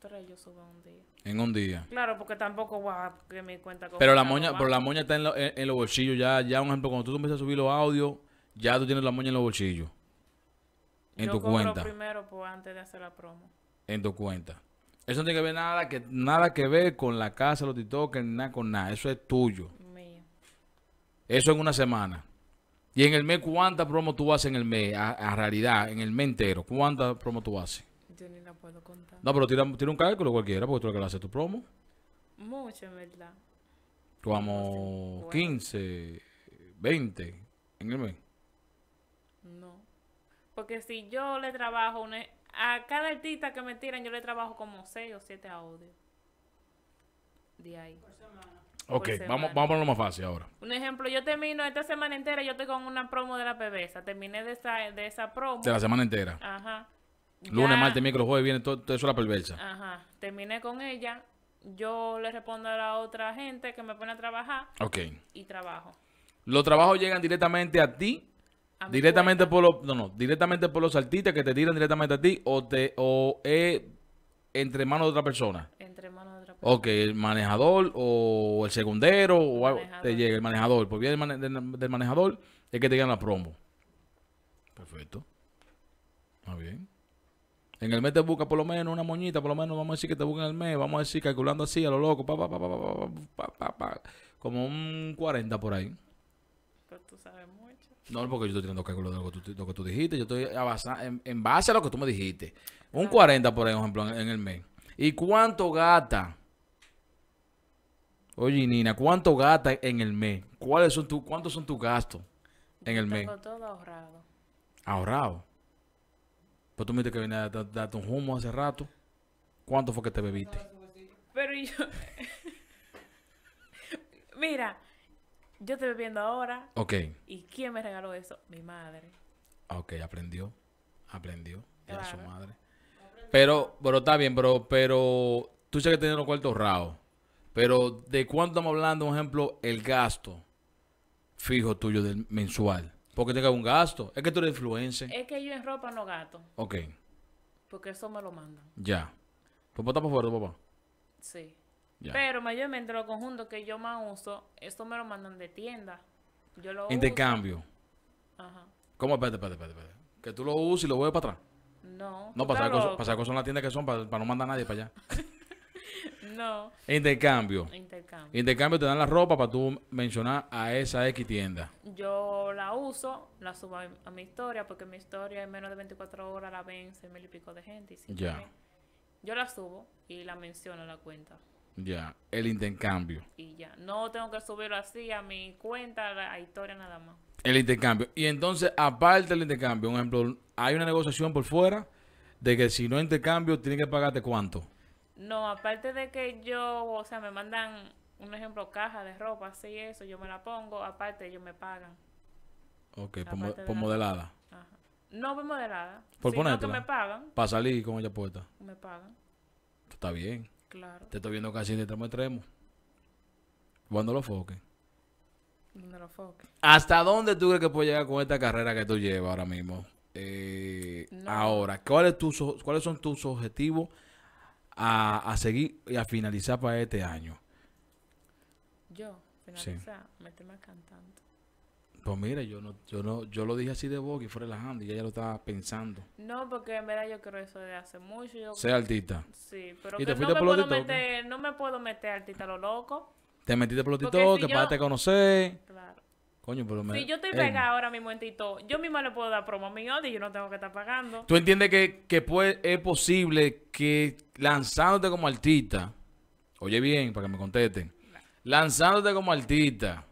tres yo subo en un día. En un día. Claro, porque tampoco va a que mi cuenta Pero la moña, pero la moña está en, lo, en, los bolsillos. Ya, ya, un ejemplo, cuando tú empiezas a subir los audios, ya tú tienes la moña en los bolsillos. En tu cuenta. primero, pues, antes de hacer la promo. En tu cuenta. Eso no tiene que nada que, nada que ver con la casa, los TikTokers, nada con nada. Eso es tuyo. Eso en una semana. Y en el mes, ¿cuántas promo tú haces en el mes? A, realidad, en el mes entero, ¿cuántas promo tú haces? Yo ni la puedo contar. No, pero tira, un cálculo cualquiera, porque tú lo que le haces tu promo. Mucho, en verdad. Como 15, 20 en el mes. No. Porque si yo le trabajo a cada artista que me tiran, yo le trabajo como 6 o 7 audios. De ahí. Ok, vamos, vamos a ponerlo más fácil ahora. Un ejemplo, yo termino esta semana entera, yo estoy con una promo de la perversa. Terminé de esa, de esa promo. De la semana entera. Ajá. Lunes, martes, miércoles, jueves, viene todo, todo, eso la perversa. Ajá. Terminé con ella. Yo le respondo a la otra gente que me pone a trabajar. Ok. Y trabajo. Los trabajos llegan directamente a ti. directamente por los, no, no, directamente por los artistas que te tiran directamente a ti o te o entre manos de otra persona. Ok, el manejador o el secundero o algo te llega, el manejador. Por viene del, manejador es que te llegan la promo. Perfecto. bien. En el mes te busca por lo menos una moñita, por lo menos vamos a decir que te busca en el mes, vamos a decir calculando así a lo loco, pa, pa, pa, pa, pa, pa como un 40 por ahí. tú sabes mucho. No, porque yo estoy tirando cálculos de lo que tú, que tú dijiste, yo estoy en, base a lo que tú me dijiste. Un 40 por ahí, por ejemplo, en, en el mes. ¿Y cuánto gasta Oye, Nina, ¿cuánto gastas en el mes? ¿Cuáles son tu, ¿Cuántos son tus gastos en el el tengo todo ahorrado. ¿Ahorrado? Pues tú me dijiste que vine a darte un humo hace rato. ¿Cuánto fue que te bebiste? Pero yo... Mira, yo estoy bebiendo ahora. Ok. ¿Y quién me regaló eso? Mi madre. Ok, aprendió. Aprendió. Era su madre. Pero, pero está bien, pero, pero tú sabes que tienes los cuartos ahorrados. Pero de cuánto estamos hablando, por ejemplo, el gasto fijo tuyo del mensual. Porque tenga un gasto. Es que tú eres influencer. Es que yo en ropa no gasto. Ok. Porque eso me lo mandan. Ya. Papá está por fuera, papá. Sí. Pero mayormente los conjuntos que yo más uso, esto me lo mandan de tienda. Yo lo Intercambio. Ajá. ¿Cómo? Espérate, espérate, espérate, espérate. Que tú lo uses y lo vuelves para atrás. No. No, para sacar cosas, en las tiendas que son, para, para no mandar a nadie para allá. No. Intercambio. Intercambio. Intercambio te dan la ropa para tú mencionar a esa X tienda. Yo la uso, la subo a, mi historia, porque mi historia en menos de 24 horas la ven seis mil y pico de gente. Y ya. Yo la subo y la menciono a la cuenta. Ya, el intercambio. Y ya, no tengo que subirlo así a mi cuenta, a la historia nada más. El intercambio. Y entonces, aparte del intercambio, un ejemplo, hay una negociación por fuera de que si no intercambio, tiene que pagarte cuánto. No, aparte de que yo, o sea, me mandan, un ejemplo, caja de ropa, así eso, yo me la pongo, aparte ellos me pagan. Ok, por, modelada. No por modelada. Por que me pagan. Para salir con ella puesta. Me pagan. Está bien. Claro. Te estoy viendo casi de extremo extremo. Cuando lo foque. Cuando lo foque. ¿Hasta dónde tú crees que puedes llegar con esta carrera que tú llevas ahora mismo? Eh, Ahora, ¿cuáles, tus, ¿cuáles son tus objetivos? a, a seguir y a finalizar para este año? Yo, finalizar, sí. meterme cantando. Pues mira, yo no, yo no, yo lo dije así de boca y fue relajando y ella lo estaba pensando. No, porque en verdad yo creo eso de hace mucho. Yo... Sea artista. Sí, pero que no, me puedo meter, no me puedo meter artista lo loco. Te metiste por los TikTok, para te yo... conocer. Claro. Coño, pero Si yo estoy eh. pegada ahora mismo en TikTok, yo misma le puedo dar promo a mi odio y yo no tengo que estar pagando. ¿Tú entiendes que, puede, es posible que lanzándote como artista, oye bien, para que me contesten, lanzándote como artista,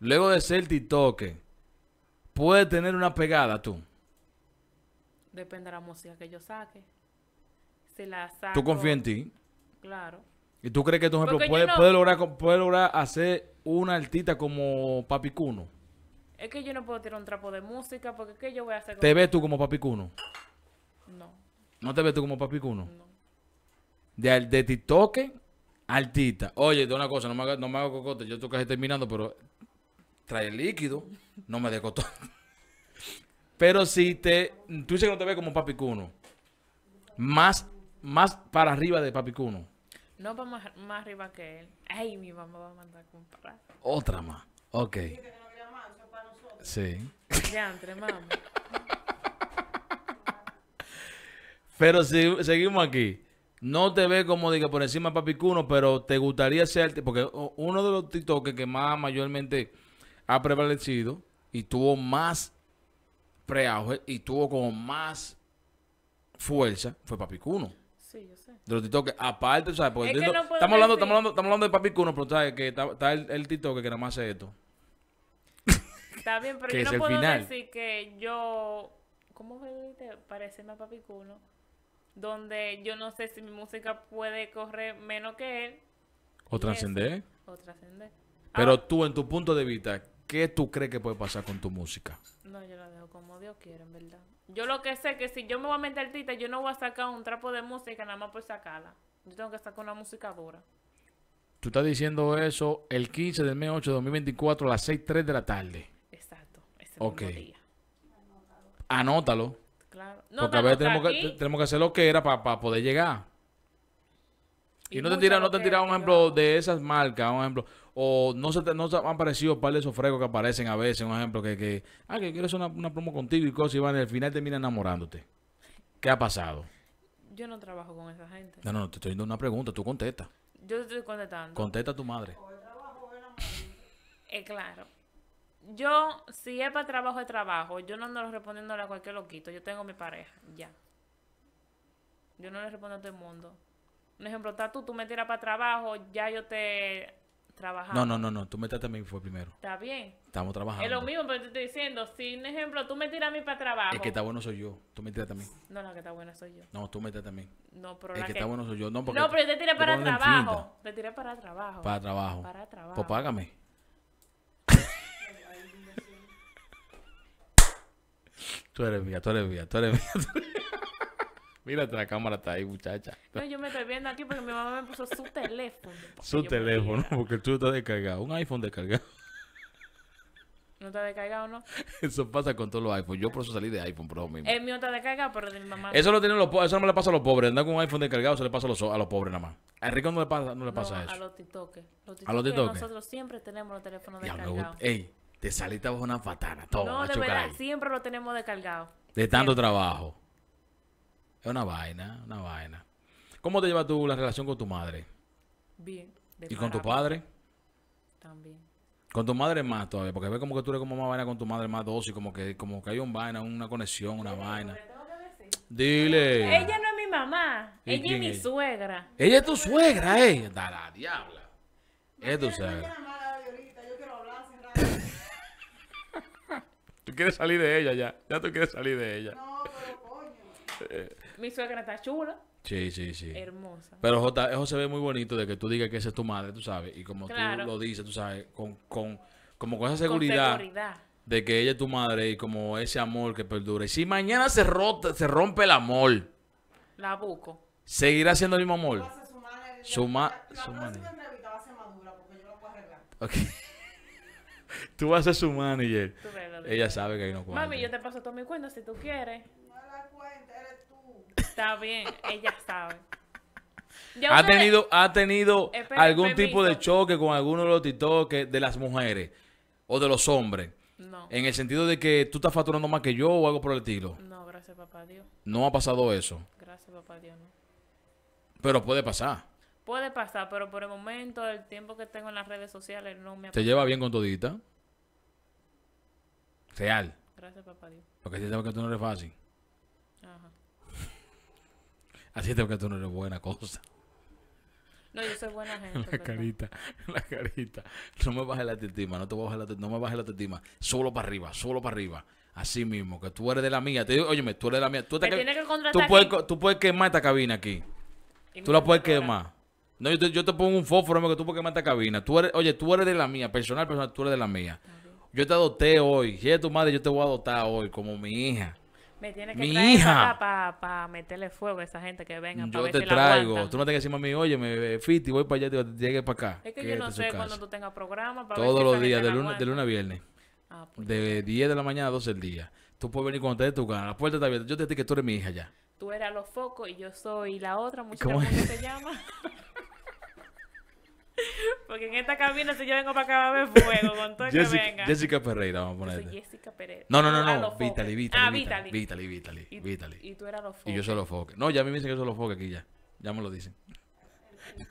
luego de ser TikTok, puede tener una pegada tú? Depende de la música que yo saque. la ¿Tú confías en ti? Claro. ¿Y tú crees que, por ejemplo, puede, puede, lograr, puede lograr hacer una artista como Papicuno? Es que yo no puedo tirar un trapo de música porque ¿qué yo voy a hacer? ¿Te ves tú como Papicuno? No. ¿No te ves tú como Papicuno? Cuno. De, de TikTok, artista. Oye, de una cosa, no me, no me hago cocote. Yo estoy terminando, pero trae líquido. No me decotó. pero si te. Tú dices que no te ves como Papicuno. Más, más para arriba de Papicuno. No vamos más, arriba que él. Ay, mi mamá va a mandar comprar. Otra más. Ok. Sí. Ya, entre mamá. Pero si seguimos aquí. No te ve como diga por encima de Papi Cuno, pero te gustaría ser. Porque uno de los TikTokers que más mayormente ha prevalecido y tuvo más preauge y tuvo como más fuerza fue Papi Cuno. Sí, de los TikTokers, aparte, ¿sabes? estamos, hablando, estamos, hablando, estamos hablando de Papi Cuno, pero ¿sabes? Que está, el, el TikToker que nada más hace esto. Está bien, pero yo no puedo final. decir que yo. ¿Cómo me parece más Papi Cuno. Donde yo no sé si mi música puede correr menos que él. O trascender. O trascender. Pero ah. tú, en tu punto de vista, ¿qué tú crees que puede pasar con tu música? No, yo la dejo como Dios quiere, en verdad. Yo lo que sé es que si yo me voy a meter tita, yo no voy a sacar un trapo de música nada más por sacarla. Yo tengo que sacar una música dura. Tú estás diciendo eso el 15 del mes 8 de 2024 a las 6.3 de la tarde. Exacto. Ese ok. Día. Anótalo. Claro. No, Porque a veces tenemos que, tenemos que hacer lo que era para poder llegar. Y, no te tiran, no te tiran un ejemplo de esas marcas, un ejemplo. O no se te, han parecido un par de esos fregos que aparecen a veces, un ejemplo, que, que ah, que quiero hacer una, una promo contigo y cosas, y van, al final termina enamorándote. ¿Qué ha pasado? Yo no trabajo con esa gente. No, no, te estoy dando una pregunta, tú contesta. Yo te estoy contestando. Contesta a tu madre. Eh, claro. Yo, si es para trabajo, es trabajo. Yo no ando respondiendo a cualquier loquito. Yo tengo mi pareja, ya. Yo no le respondo a todo el mundo. Un ejemplo, tú, me tiras para trabajo, ya yo te trabajaba. No, no, no, no, tú me tiras a mí fue primero. Está bien. Estamos trabajando. Es lo mismo, pero te estoy diciendo, si un ejemplo, tú me tiras a mí para trabajo. El que está bueno soy yo, tú me tiras también. No, la que está buena soy yo. No, tú me tiras también. No, pero la que, que está bueno soy yo, no, porque No, pero yo te tiré para trabajo. Te tiré para trabajo. Para trabajo. Para trabajo. Pues págame. tú eres mía, tú eres mía, tú eres mía. Tú eres mía. Mira, la cámara está ahí, muchacha. No, yo me estoy viendo aquí porque mi mamá me puso su teléfono. Su teléfono, porque tú estás descargado. Un iPhone descargado. ¿No está descargado, no? Eso pasa con todos los iPhones. Yo por eso salí de iPhone, por lo mismo. El mío está descargado, pero de mi mamá. Eso, lo tienen los eso no me le pasa a los pobres. Andar con un iPhone descargado, se le pasa a los, a los pobres nada más. A rico no le pasa, no le pasa no, eso. A los TikTok. A los TikTok. Nosotros siempre tenemos los teléfonos descargados. Ey, te saliste bajo una patana. no, de verdad, siempre lo tenemos descargado. De tanto trabajo. Es una vaina, una vaina. ¿Cómo te llevas tú la relación con tu madre? Bien. ¿Y con tu padre? También. Con tu madre más todavía, porque ve como que tú eres como más vaina con tu madre más dosis, como que, como que hay un vaina, una conexión, una vaina. Dile. Ella no es mi mamá, ella es mi suegra. Ella es tu suegra, eh. Da la diabla. Es tu suegra. Tú quieres salir de ella ya. Ya tú quieres salir de ella. No, pero coño. Eh, mi suegra está chula. Sí, sí, sí. Hermosa. Pero J, eso se ve muy bonito de que tú digas que esa es tu madre, tú sabes. Y como tú lo dices, tú sabes, con, con, como con esa seguridad, con seguridad, de que ella es tu madre y como ese amor que perdure Y si mañana se, rota, se rompe el amor. La busco. ¿Seguirá siendo el mismo amor? su madre. Su, ma su madre. madura porque yo puedo arreglar. tú vas a ser su manager. ella sabe que ahí no cuenta. Mami, yo te paso todo mi cuento si tú quieres. No la cuenta. Está bien, ella sabe. ¿Ha, tenido, ¿Ha tenido algún tipo de choque con alguno de los TikToks de las mujeres o de los hombres? No. En el sentido de que tú estás facturando más que yo o algo por el estilo. No, gracias papá Dios. No ha pasado eso. Gracias papá Dios, no. Pero puede pasar. Puede pasar, pero por el momento, el tiempo que tengo en las redes sociales no me ha ¿Te lleva bien con todita? Real. Gracias papá Dios. Porque si que tú no eres fácil. Ajá. Así es que tú no eres buena cosa. No, yo soy buena gente. La carita, la carita. No me bajes la tetima, no te bajes la no me bajes la testima. Solo para arriba, solo para arriba. Así mismo, que tú eres de la mía. Te digo, óyeme, tú eres de la mía. Tú, puedes, tú puedes quemar esta cabina aquí. tú la puedes quemar. No, yo te, yo te, pongo un fósforo, que tú puedes quemar esta cabina. Tú eres, oye, tú eres de la mía, personal, personal, tú eres de la mía. Yo te adopté hoy. Si es tu madre, yo te voy a adoptar hoy como mi hija. Me tiene que Mi traer hija. para pa meterle fuego a esa gente que venga. Yo te traigo. tú no tienes que decirme a mí, oye, me y eh, voy para allá, te llegue para acá. Es que, yo no sé cuándo tú tengas programa. Para Todos ver si los días, de lunes, de lunes a viernes. Ah, pues de 10 de la mañana a 12 del día. Tú puedes venir cuando te dé tu gana. La puerta está abierta. Yo te digo que tú eres mi hija ya. Tú eras los focos y yo soy la otra muchacha. ¿Cómo, ¿cómo se llama? Porque en esta cabina, si yo vengo para acá, va a ver fuego con todo que venga. Jessica Pereira, vamos a poner. Jessica Pereira. No, no, no, ah, no. Vitaly Vitaly, Vitaly Ah, Y, tú eras los foques. Y yo soy los foques. No, ya a mí me dicen que soy los foques aquí ya. Ya me lo dicen.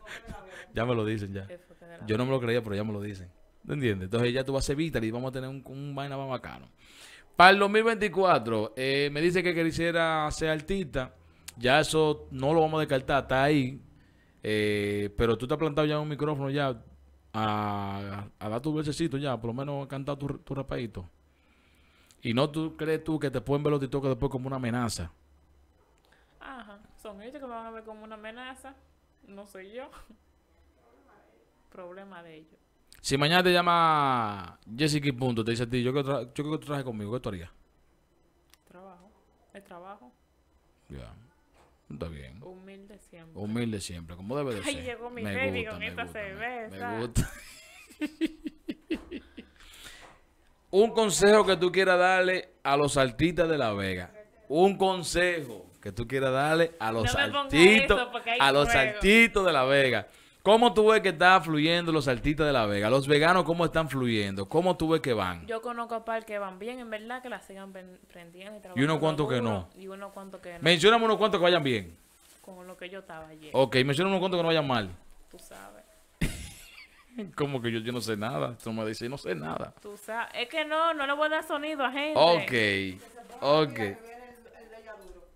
ya me lo dicen ya. Yo no me lo creía, pero ya me lo dicen. ¿Te Entonces ya tú vas a ser Vitaly y vamos a tener un, vaina más bacano. Para el 2024, eh, me dice que quisiera ser artista. Ya eso no lo vamos a descartar, está ahí. Eh, pero tú te has plantado ya un micrófono ya a, dar tu besecito ya, por lo menos a cantar tu, tu rapadito. Y no tú crees tú que te pueden ver los TikTok después como una amenaza. Ajá, son ellos que me van a ver como una amenaza. No soy yo. Problema de ellos. Si mañana te llama Jessica Punto, te dice a ti, yo que yo que traje conmigo, ¿qué tú harías? Trabajo. El trabajo. Ya. Está bien. Humilde siempre. Humilde siempre, como debe de ser. llegó mi me esta cerveza. Un consejo que tú quieras darle a los artistas de La Vega. Un consejo que tú quieras darle a los saltitos a los saltitos de La Vega. ¿Cómo tú ves que están fluyendo los artistas de La Vega? Los veganos, ¿cómo están fluyendo? ¿Cómo tú ves que van? Yo conozco a par que van bien, en verdad, que la sigan prendiendo y unos ¿Y que no? Y uno cuánto que no. Mencioname unos cuantos que vayan bien. Con lo que yo estaba ayer. Ok, mencioname unos cuantos que no vayan mal. Tú sabes. Como que yo, yo no sé nada. Tú me dices, no sé nada. Tú sabes. Es que no, no le voy a dar sonido a gente. Ok. Ok.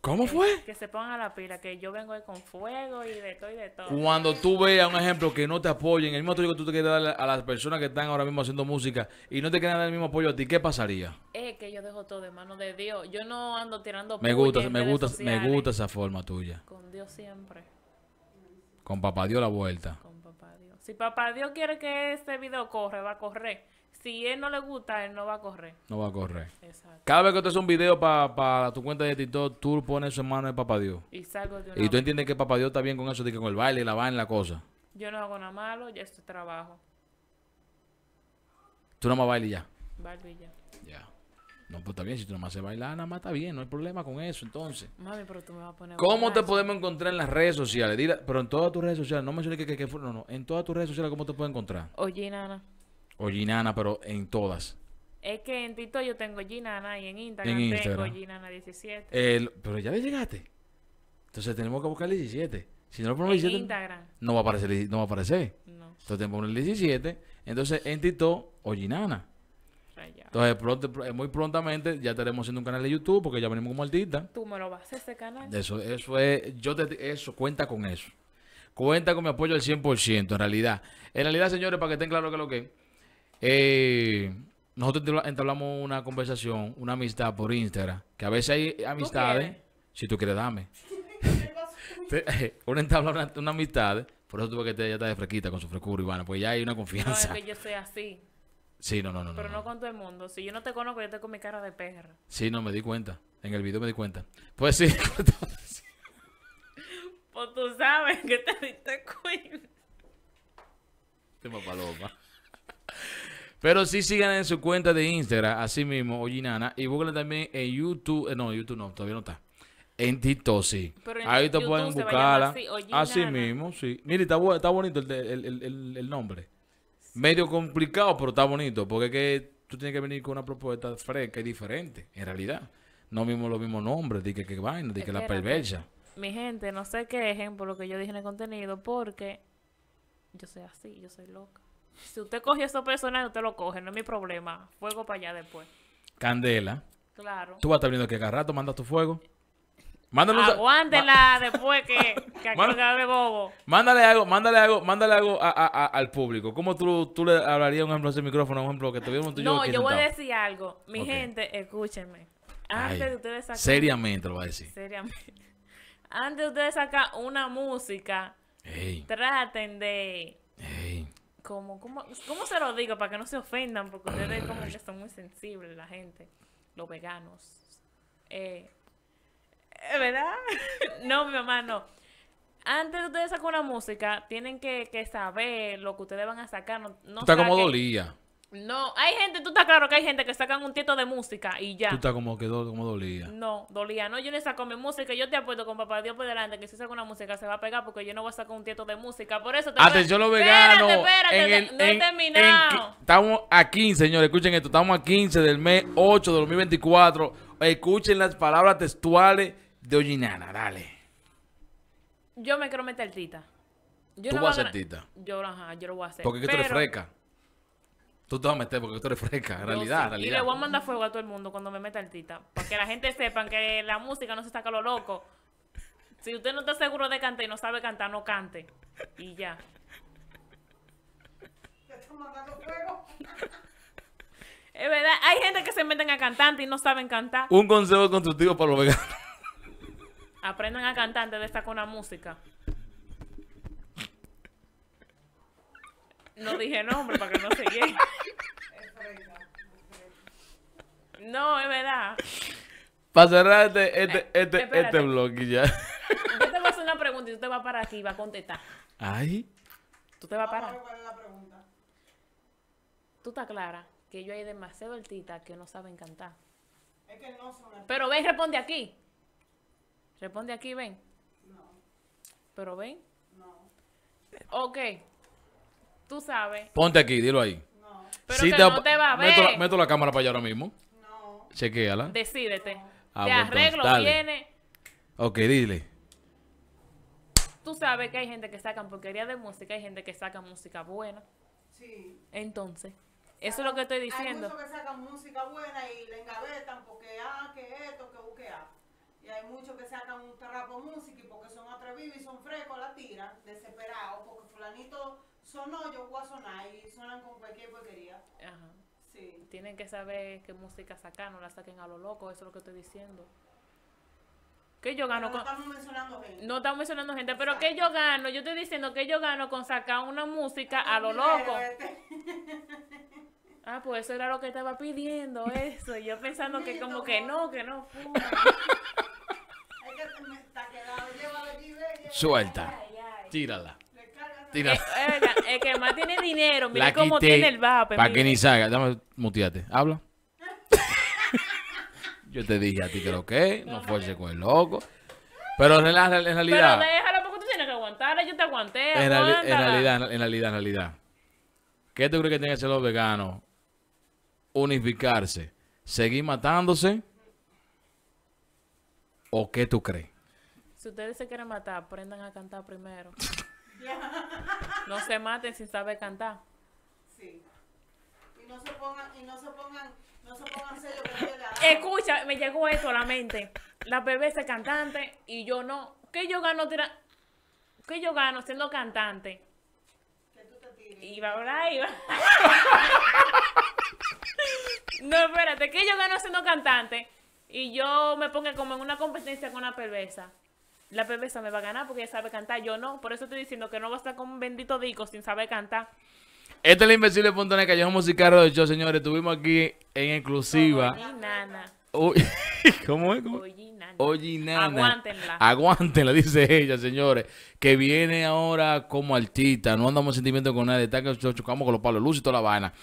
¿Cómo fue? Que se pongan a la pila, que yo vengo ahí con fuego y de todo y de todo. Cuando tú veas un ejemplo que no te apoyen, el mismo apoyo que tú te quieres dar a las personas que están ahora mismo haciendo música y no te quieren dar el mismo apoyo a ti, ¿qué pasaría? Es que yo dejo todo de mano de Dios. Yo no ando tirando Me gusta, me gusta, me gusta esa forma tuya. Con Dios siempre. Con papá Dios la vuelta. Con papá Dios. Si papá Dios quiere que este video corre, va a correr si él no le gusta, él no va a correr. No va a correr. Exacto. Cada vez que tú haces un video para tu cuenta de TikTok, tú pones su mano de Papá Dios. Y salgo de Y tú entiendes que Papá Dios está bien con eso, de que con el baile, la vaina, la cosa. Yo no hago nada malo, ya es tu trabajo. Tú nomás más bailes ya. Bailo y ya. Ya. No, pues está bien, si tú nomás más se bailar, nada más está bien, no hay problema con eso, entonces. Mami, pero tú me vas a poner. ¿Cómo te podemos encontrar en las redes sociales? Dile, pero en todas tus redes sociales, no menciones que, que, no, no, en todas tus redes sociales, ¿cómo te puedo encontrar? Oye, Nana. O Ginana, pero en todas. Es que en Tito yo tengo Ginana y en Instagram, tengo Ginana17. pero ya le llegaste. Entonces tenemos que buscar el 17. Si no lo ponemos en 17, Instagram. No va a aparecer. No va a aparecer. Entonces tenemos el 17. Entonces en Tito o Ginana. Entonces, pronto, muy prontamente ya estaremos haciendo un canal de YouTube porque ya venimos como artistas. Tú me lo vas a hacer ese canal. Eso, eso es, yo te, eso, cuenta con eso. Cuenta con mi apoyo al 100%, en realidad. En realidad, señores, para que estén claros que lo que eh, nosotros entablamos una conversación, una amistad por Instagram, que a veces hay amistades, si tú quieres, dame. una entabla una, una, amistad, por eso tuve que estar ya de fresquita con su frescura, Ivana, pues ya hay una confianza. que yo soy así. Sí, no, no, no. Pero no, con todo el mundo. Si yo no te conozco, yo te con mi cara de perra. Sí, no, me di cuenta. En el video me di cuenta. Pues sí. pues tú sabes que te diste cuenta. Tema paloma. Pero sí sigan en su cuenta de Instagram, así mismo, Ollinana. Y búsquenla también en YouTube. Eh, no, YouTube no, todavía no está. En TikTok, sí. Ahí te pueden buscarla. Así, mismo, sí. Mire, está, está bonito el, nombre. Medio complicado, pero está bonito. Porque que tú tienes que venir con una propuesta fresca y diferente, en realidad. No mismo los mismos nombres, de que, qué vaina, de que la perversa. Mi gente, no se quejen por lo que yo dije en el contenido, porque yo soy así, yo soy loca. Si usted coge a esa persona, usted lo coge, no es mi problema. Fuego para allá después. Candela. Claro. Tú vas a estar viendo que cada rato Manda tu fuego. Mándale Aguántela después que, que de bobo. Mándale algo, mándale algo, mándale algo al público. ¿Cómo tú, tú, le hablarías, un ejemplo, a ese micrófono, un ejemplo, que tuvimos tú y No, yo, voy a decir algo. Mi gente, escúchenme. Antes de ustedes sacar... Seriamente lo voy a decir. Seriamente. Antes de ustedes sacar una música, traten de como cómo, cómo se lo digo para que no se ofendan? Porque ustedes como que son muy sensibles, la gente, los veganos. Eh, ¿Verdad? no, mi mamá, no. Antes de ustedes sacar una música, tienen que, saber lo que ustedes van a sacar. Está como dolía. No, hay gente, tú estás claro que hay gente que sacan un tieto de música y ya. Tú estás como que do, como dolía. No, dolía. No, yo ni saco mi música. Yo te apuesto con papá Dios por delante que si saco una música se va a pegar porque yo no voy a sacar un tieto de música. Por eso te Atención ah, los veganos. Espérate, espérate. no he terminado. estamos a 15, señores. Escuchen esto. Estamos a 15 del mes 8 de 2024. Escuchen las palabras textuales de Ollinana. Dale. Yo me quiero meter tita. Yo ¿Tú no vas a hacer tita? Yo, ajá, yo lo voy a hacer. Porque es que tú fresca. Tú te vas a meter porque tú eres fresca, en realidad, realidad. Y le voy a mandar fuego a todo el mundo cuando me meta el tita. Para que la gente sepa que la música no se saca lo loco. Si usted no está seguro de cantar y no sabe cantar, no cante. Y ya. están mandando fuego. Es verdad, hay gente que se meten a cantante y no saben cantar. Un consejo constructivo para los veganos. Aprendan a cantar antes de con la música. No dije nombre para que no se llegue. No, es verdad. Para cerrar este, este, eh, este, este blog y ya. Yo te voy a hacer una pregunta y tú te vas para aquí y vas a contestar. Ay. Tú te vas para. ¿Cuál es la pregunta? Tú estás clara que yo hay demasiado altita que no saben cantar. Es que no son Pero ven, responde aquí. Responde aquí, ven. No. Pero ven. No. Ok. Tú sabes. Ponte aquí, dilo ahí. No. Pero que te, no te va a ver. Meto la, cámara para allá ahora mismo. No. Chequéala. Decídete. Ah, te pues arreglo, tiene viene. Ok, dile. Tú sabes que hay gente que sacan porquería de música, hay gente que saca música buena. Sí. Entonces, eso es lo que estoy diciendo. Hay muchos que sacan música buena y la engavetan porque, ah, que esto, que buquea. Y hay muchos que sacan un trapo música y porque son atrevidos y son frescos, la tiran, desesperados, porque fulanito yo a sonar y suenan con cualquier porquería. Ajá. Sí. Tienen que saber qué música sacar, no la saquen a lo loco, eso es lo que estoy diciendo. Que yo gano no estamos mencionando gente. No estamos mencionando gente, pero que yo gano, yo estoy diciendo que yo gano con sacar una música ah, a lo loco. Este. Ah, pues eso era lo que estaba pidiendo, eso. Yo pensando que como que no, que no. Suelta. Tírala el que más tiene dinero, mira cómo tiene el vape. Para que ni salga, dame, muteate. Habla. Yo te dije a ti que lo que, no, no fuese con el loco. Pero en, la, realidad. Pero déjalo porque tú tienes que aguantar, yo te aguanté. En, en realidad, en realidad, en realidad. ¿Qué tú crees que tienen que hacer los veganos? Unificarse. ¿Seguir matándose? ¿O qué tú crees? Si ustedes se quieren matar, aprendan a cantar primero. No se maten si sabe cantar. Sí. Y no se pongan, y no se pongan, no se pongan serio Escucha, me llegó eso a la mente. La perversa es cantante y yo no. ¿Qué yo gano tira... ¿Qué yo gano siendo cantante? Que Y va, No, espérate, que yo gano siendo cantante y yo me pongo como en una competencia con la perversa la perversa me va a ganar porque ella sabe cantar, yo no. Por eso estoy diciendo que no va a estar con un bendito disco sin saber cantar. Este es el Invencible.net, Callejón Musical de yo, señores. Estuvimos aquí en exclusiva. Oye, nana. ¿Cómo es? Oye, nana. nana. Aguántenla. Aguántenla, dice ella, señores. Que viene ahora como artista. No andamos en sentimiento con nadie. Está que chocamos con los palos luz y toda la vaina.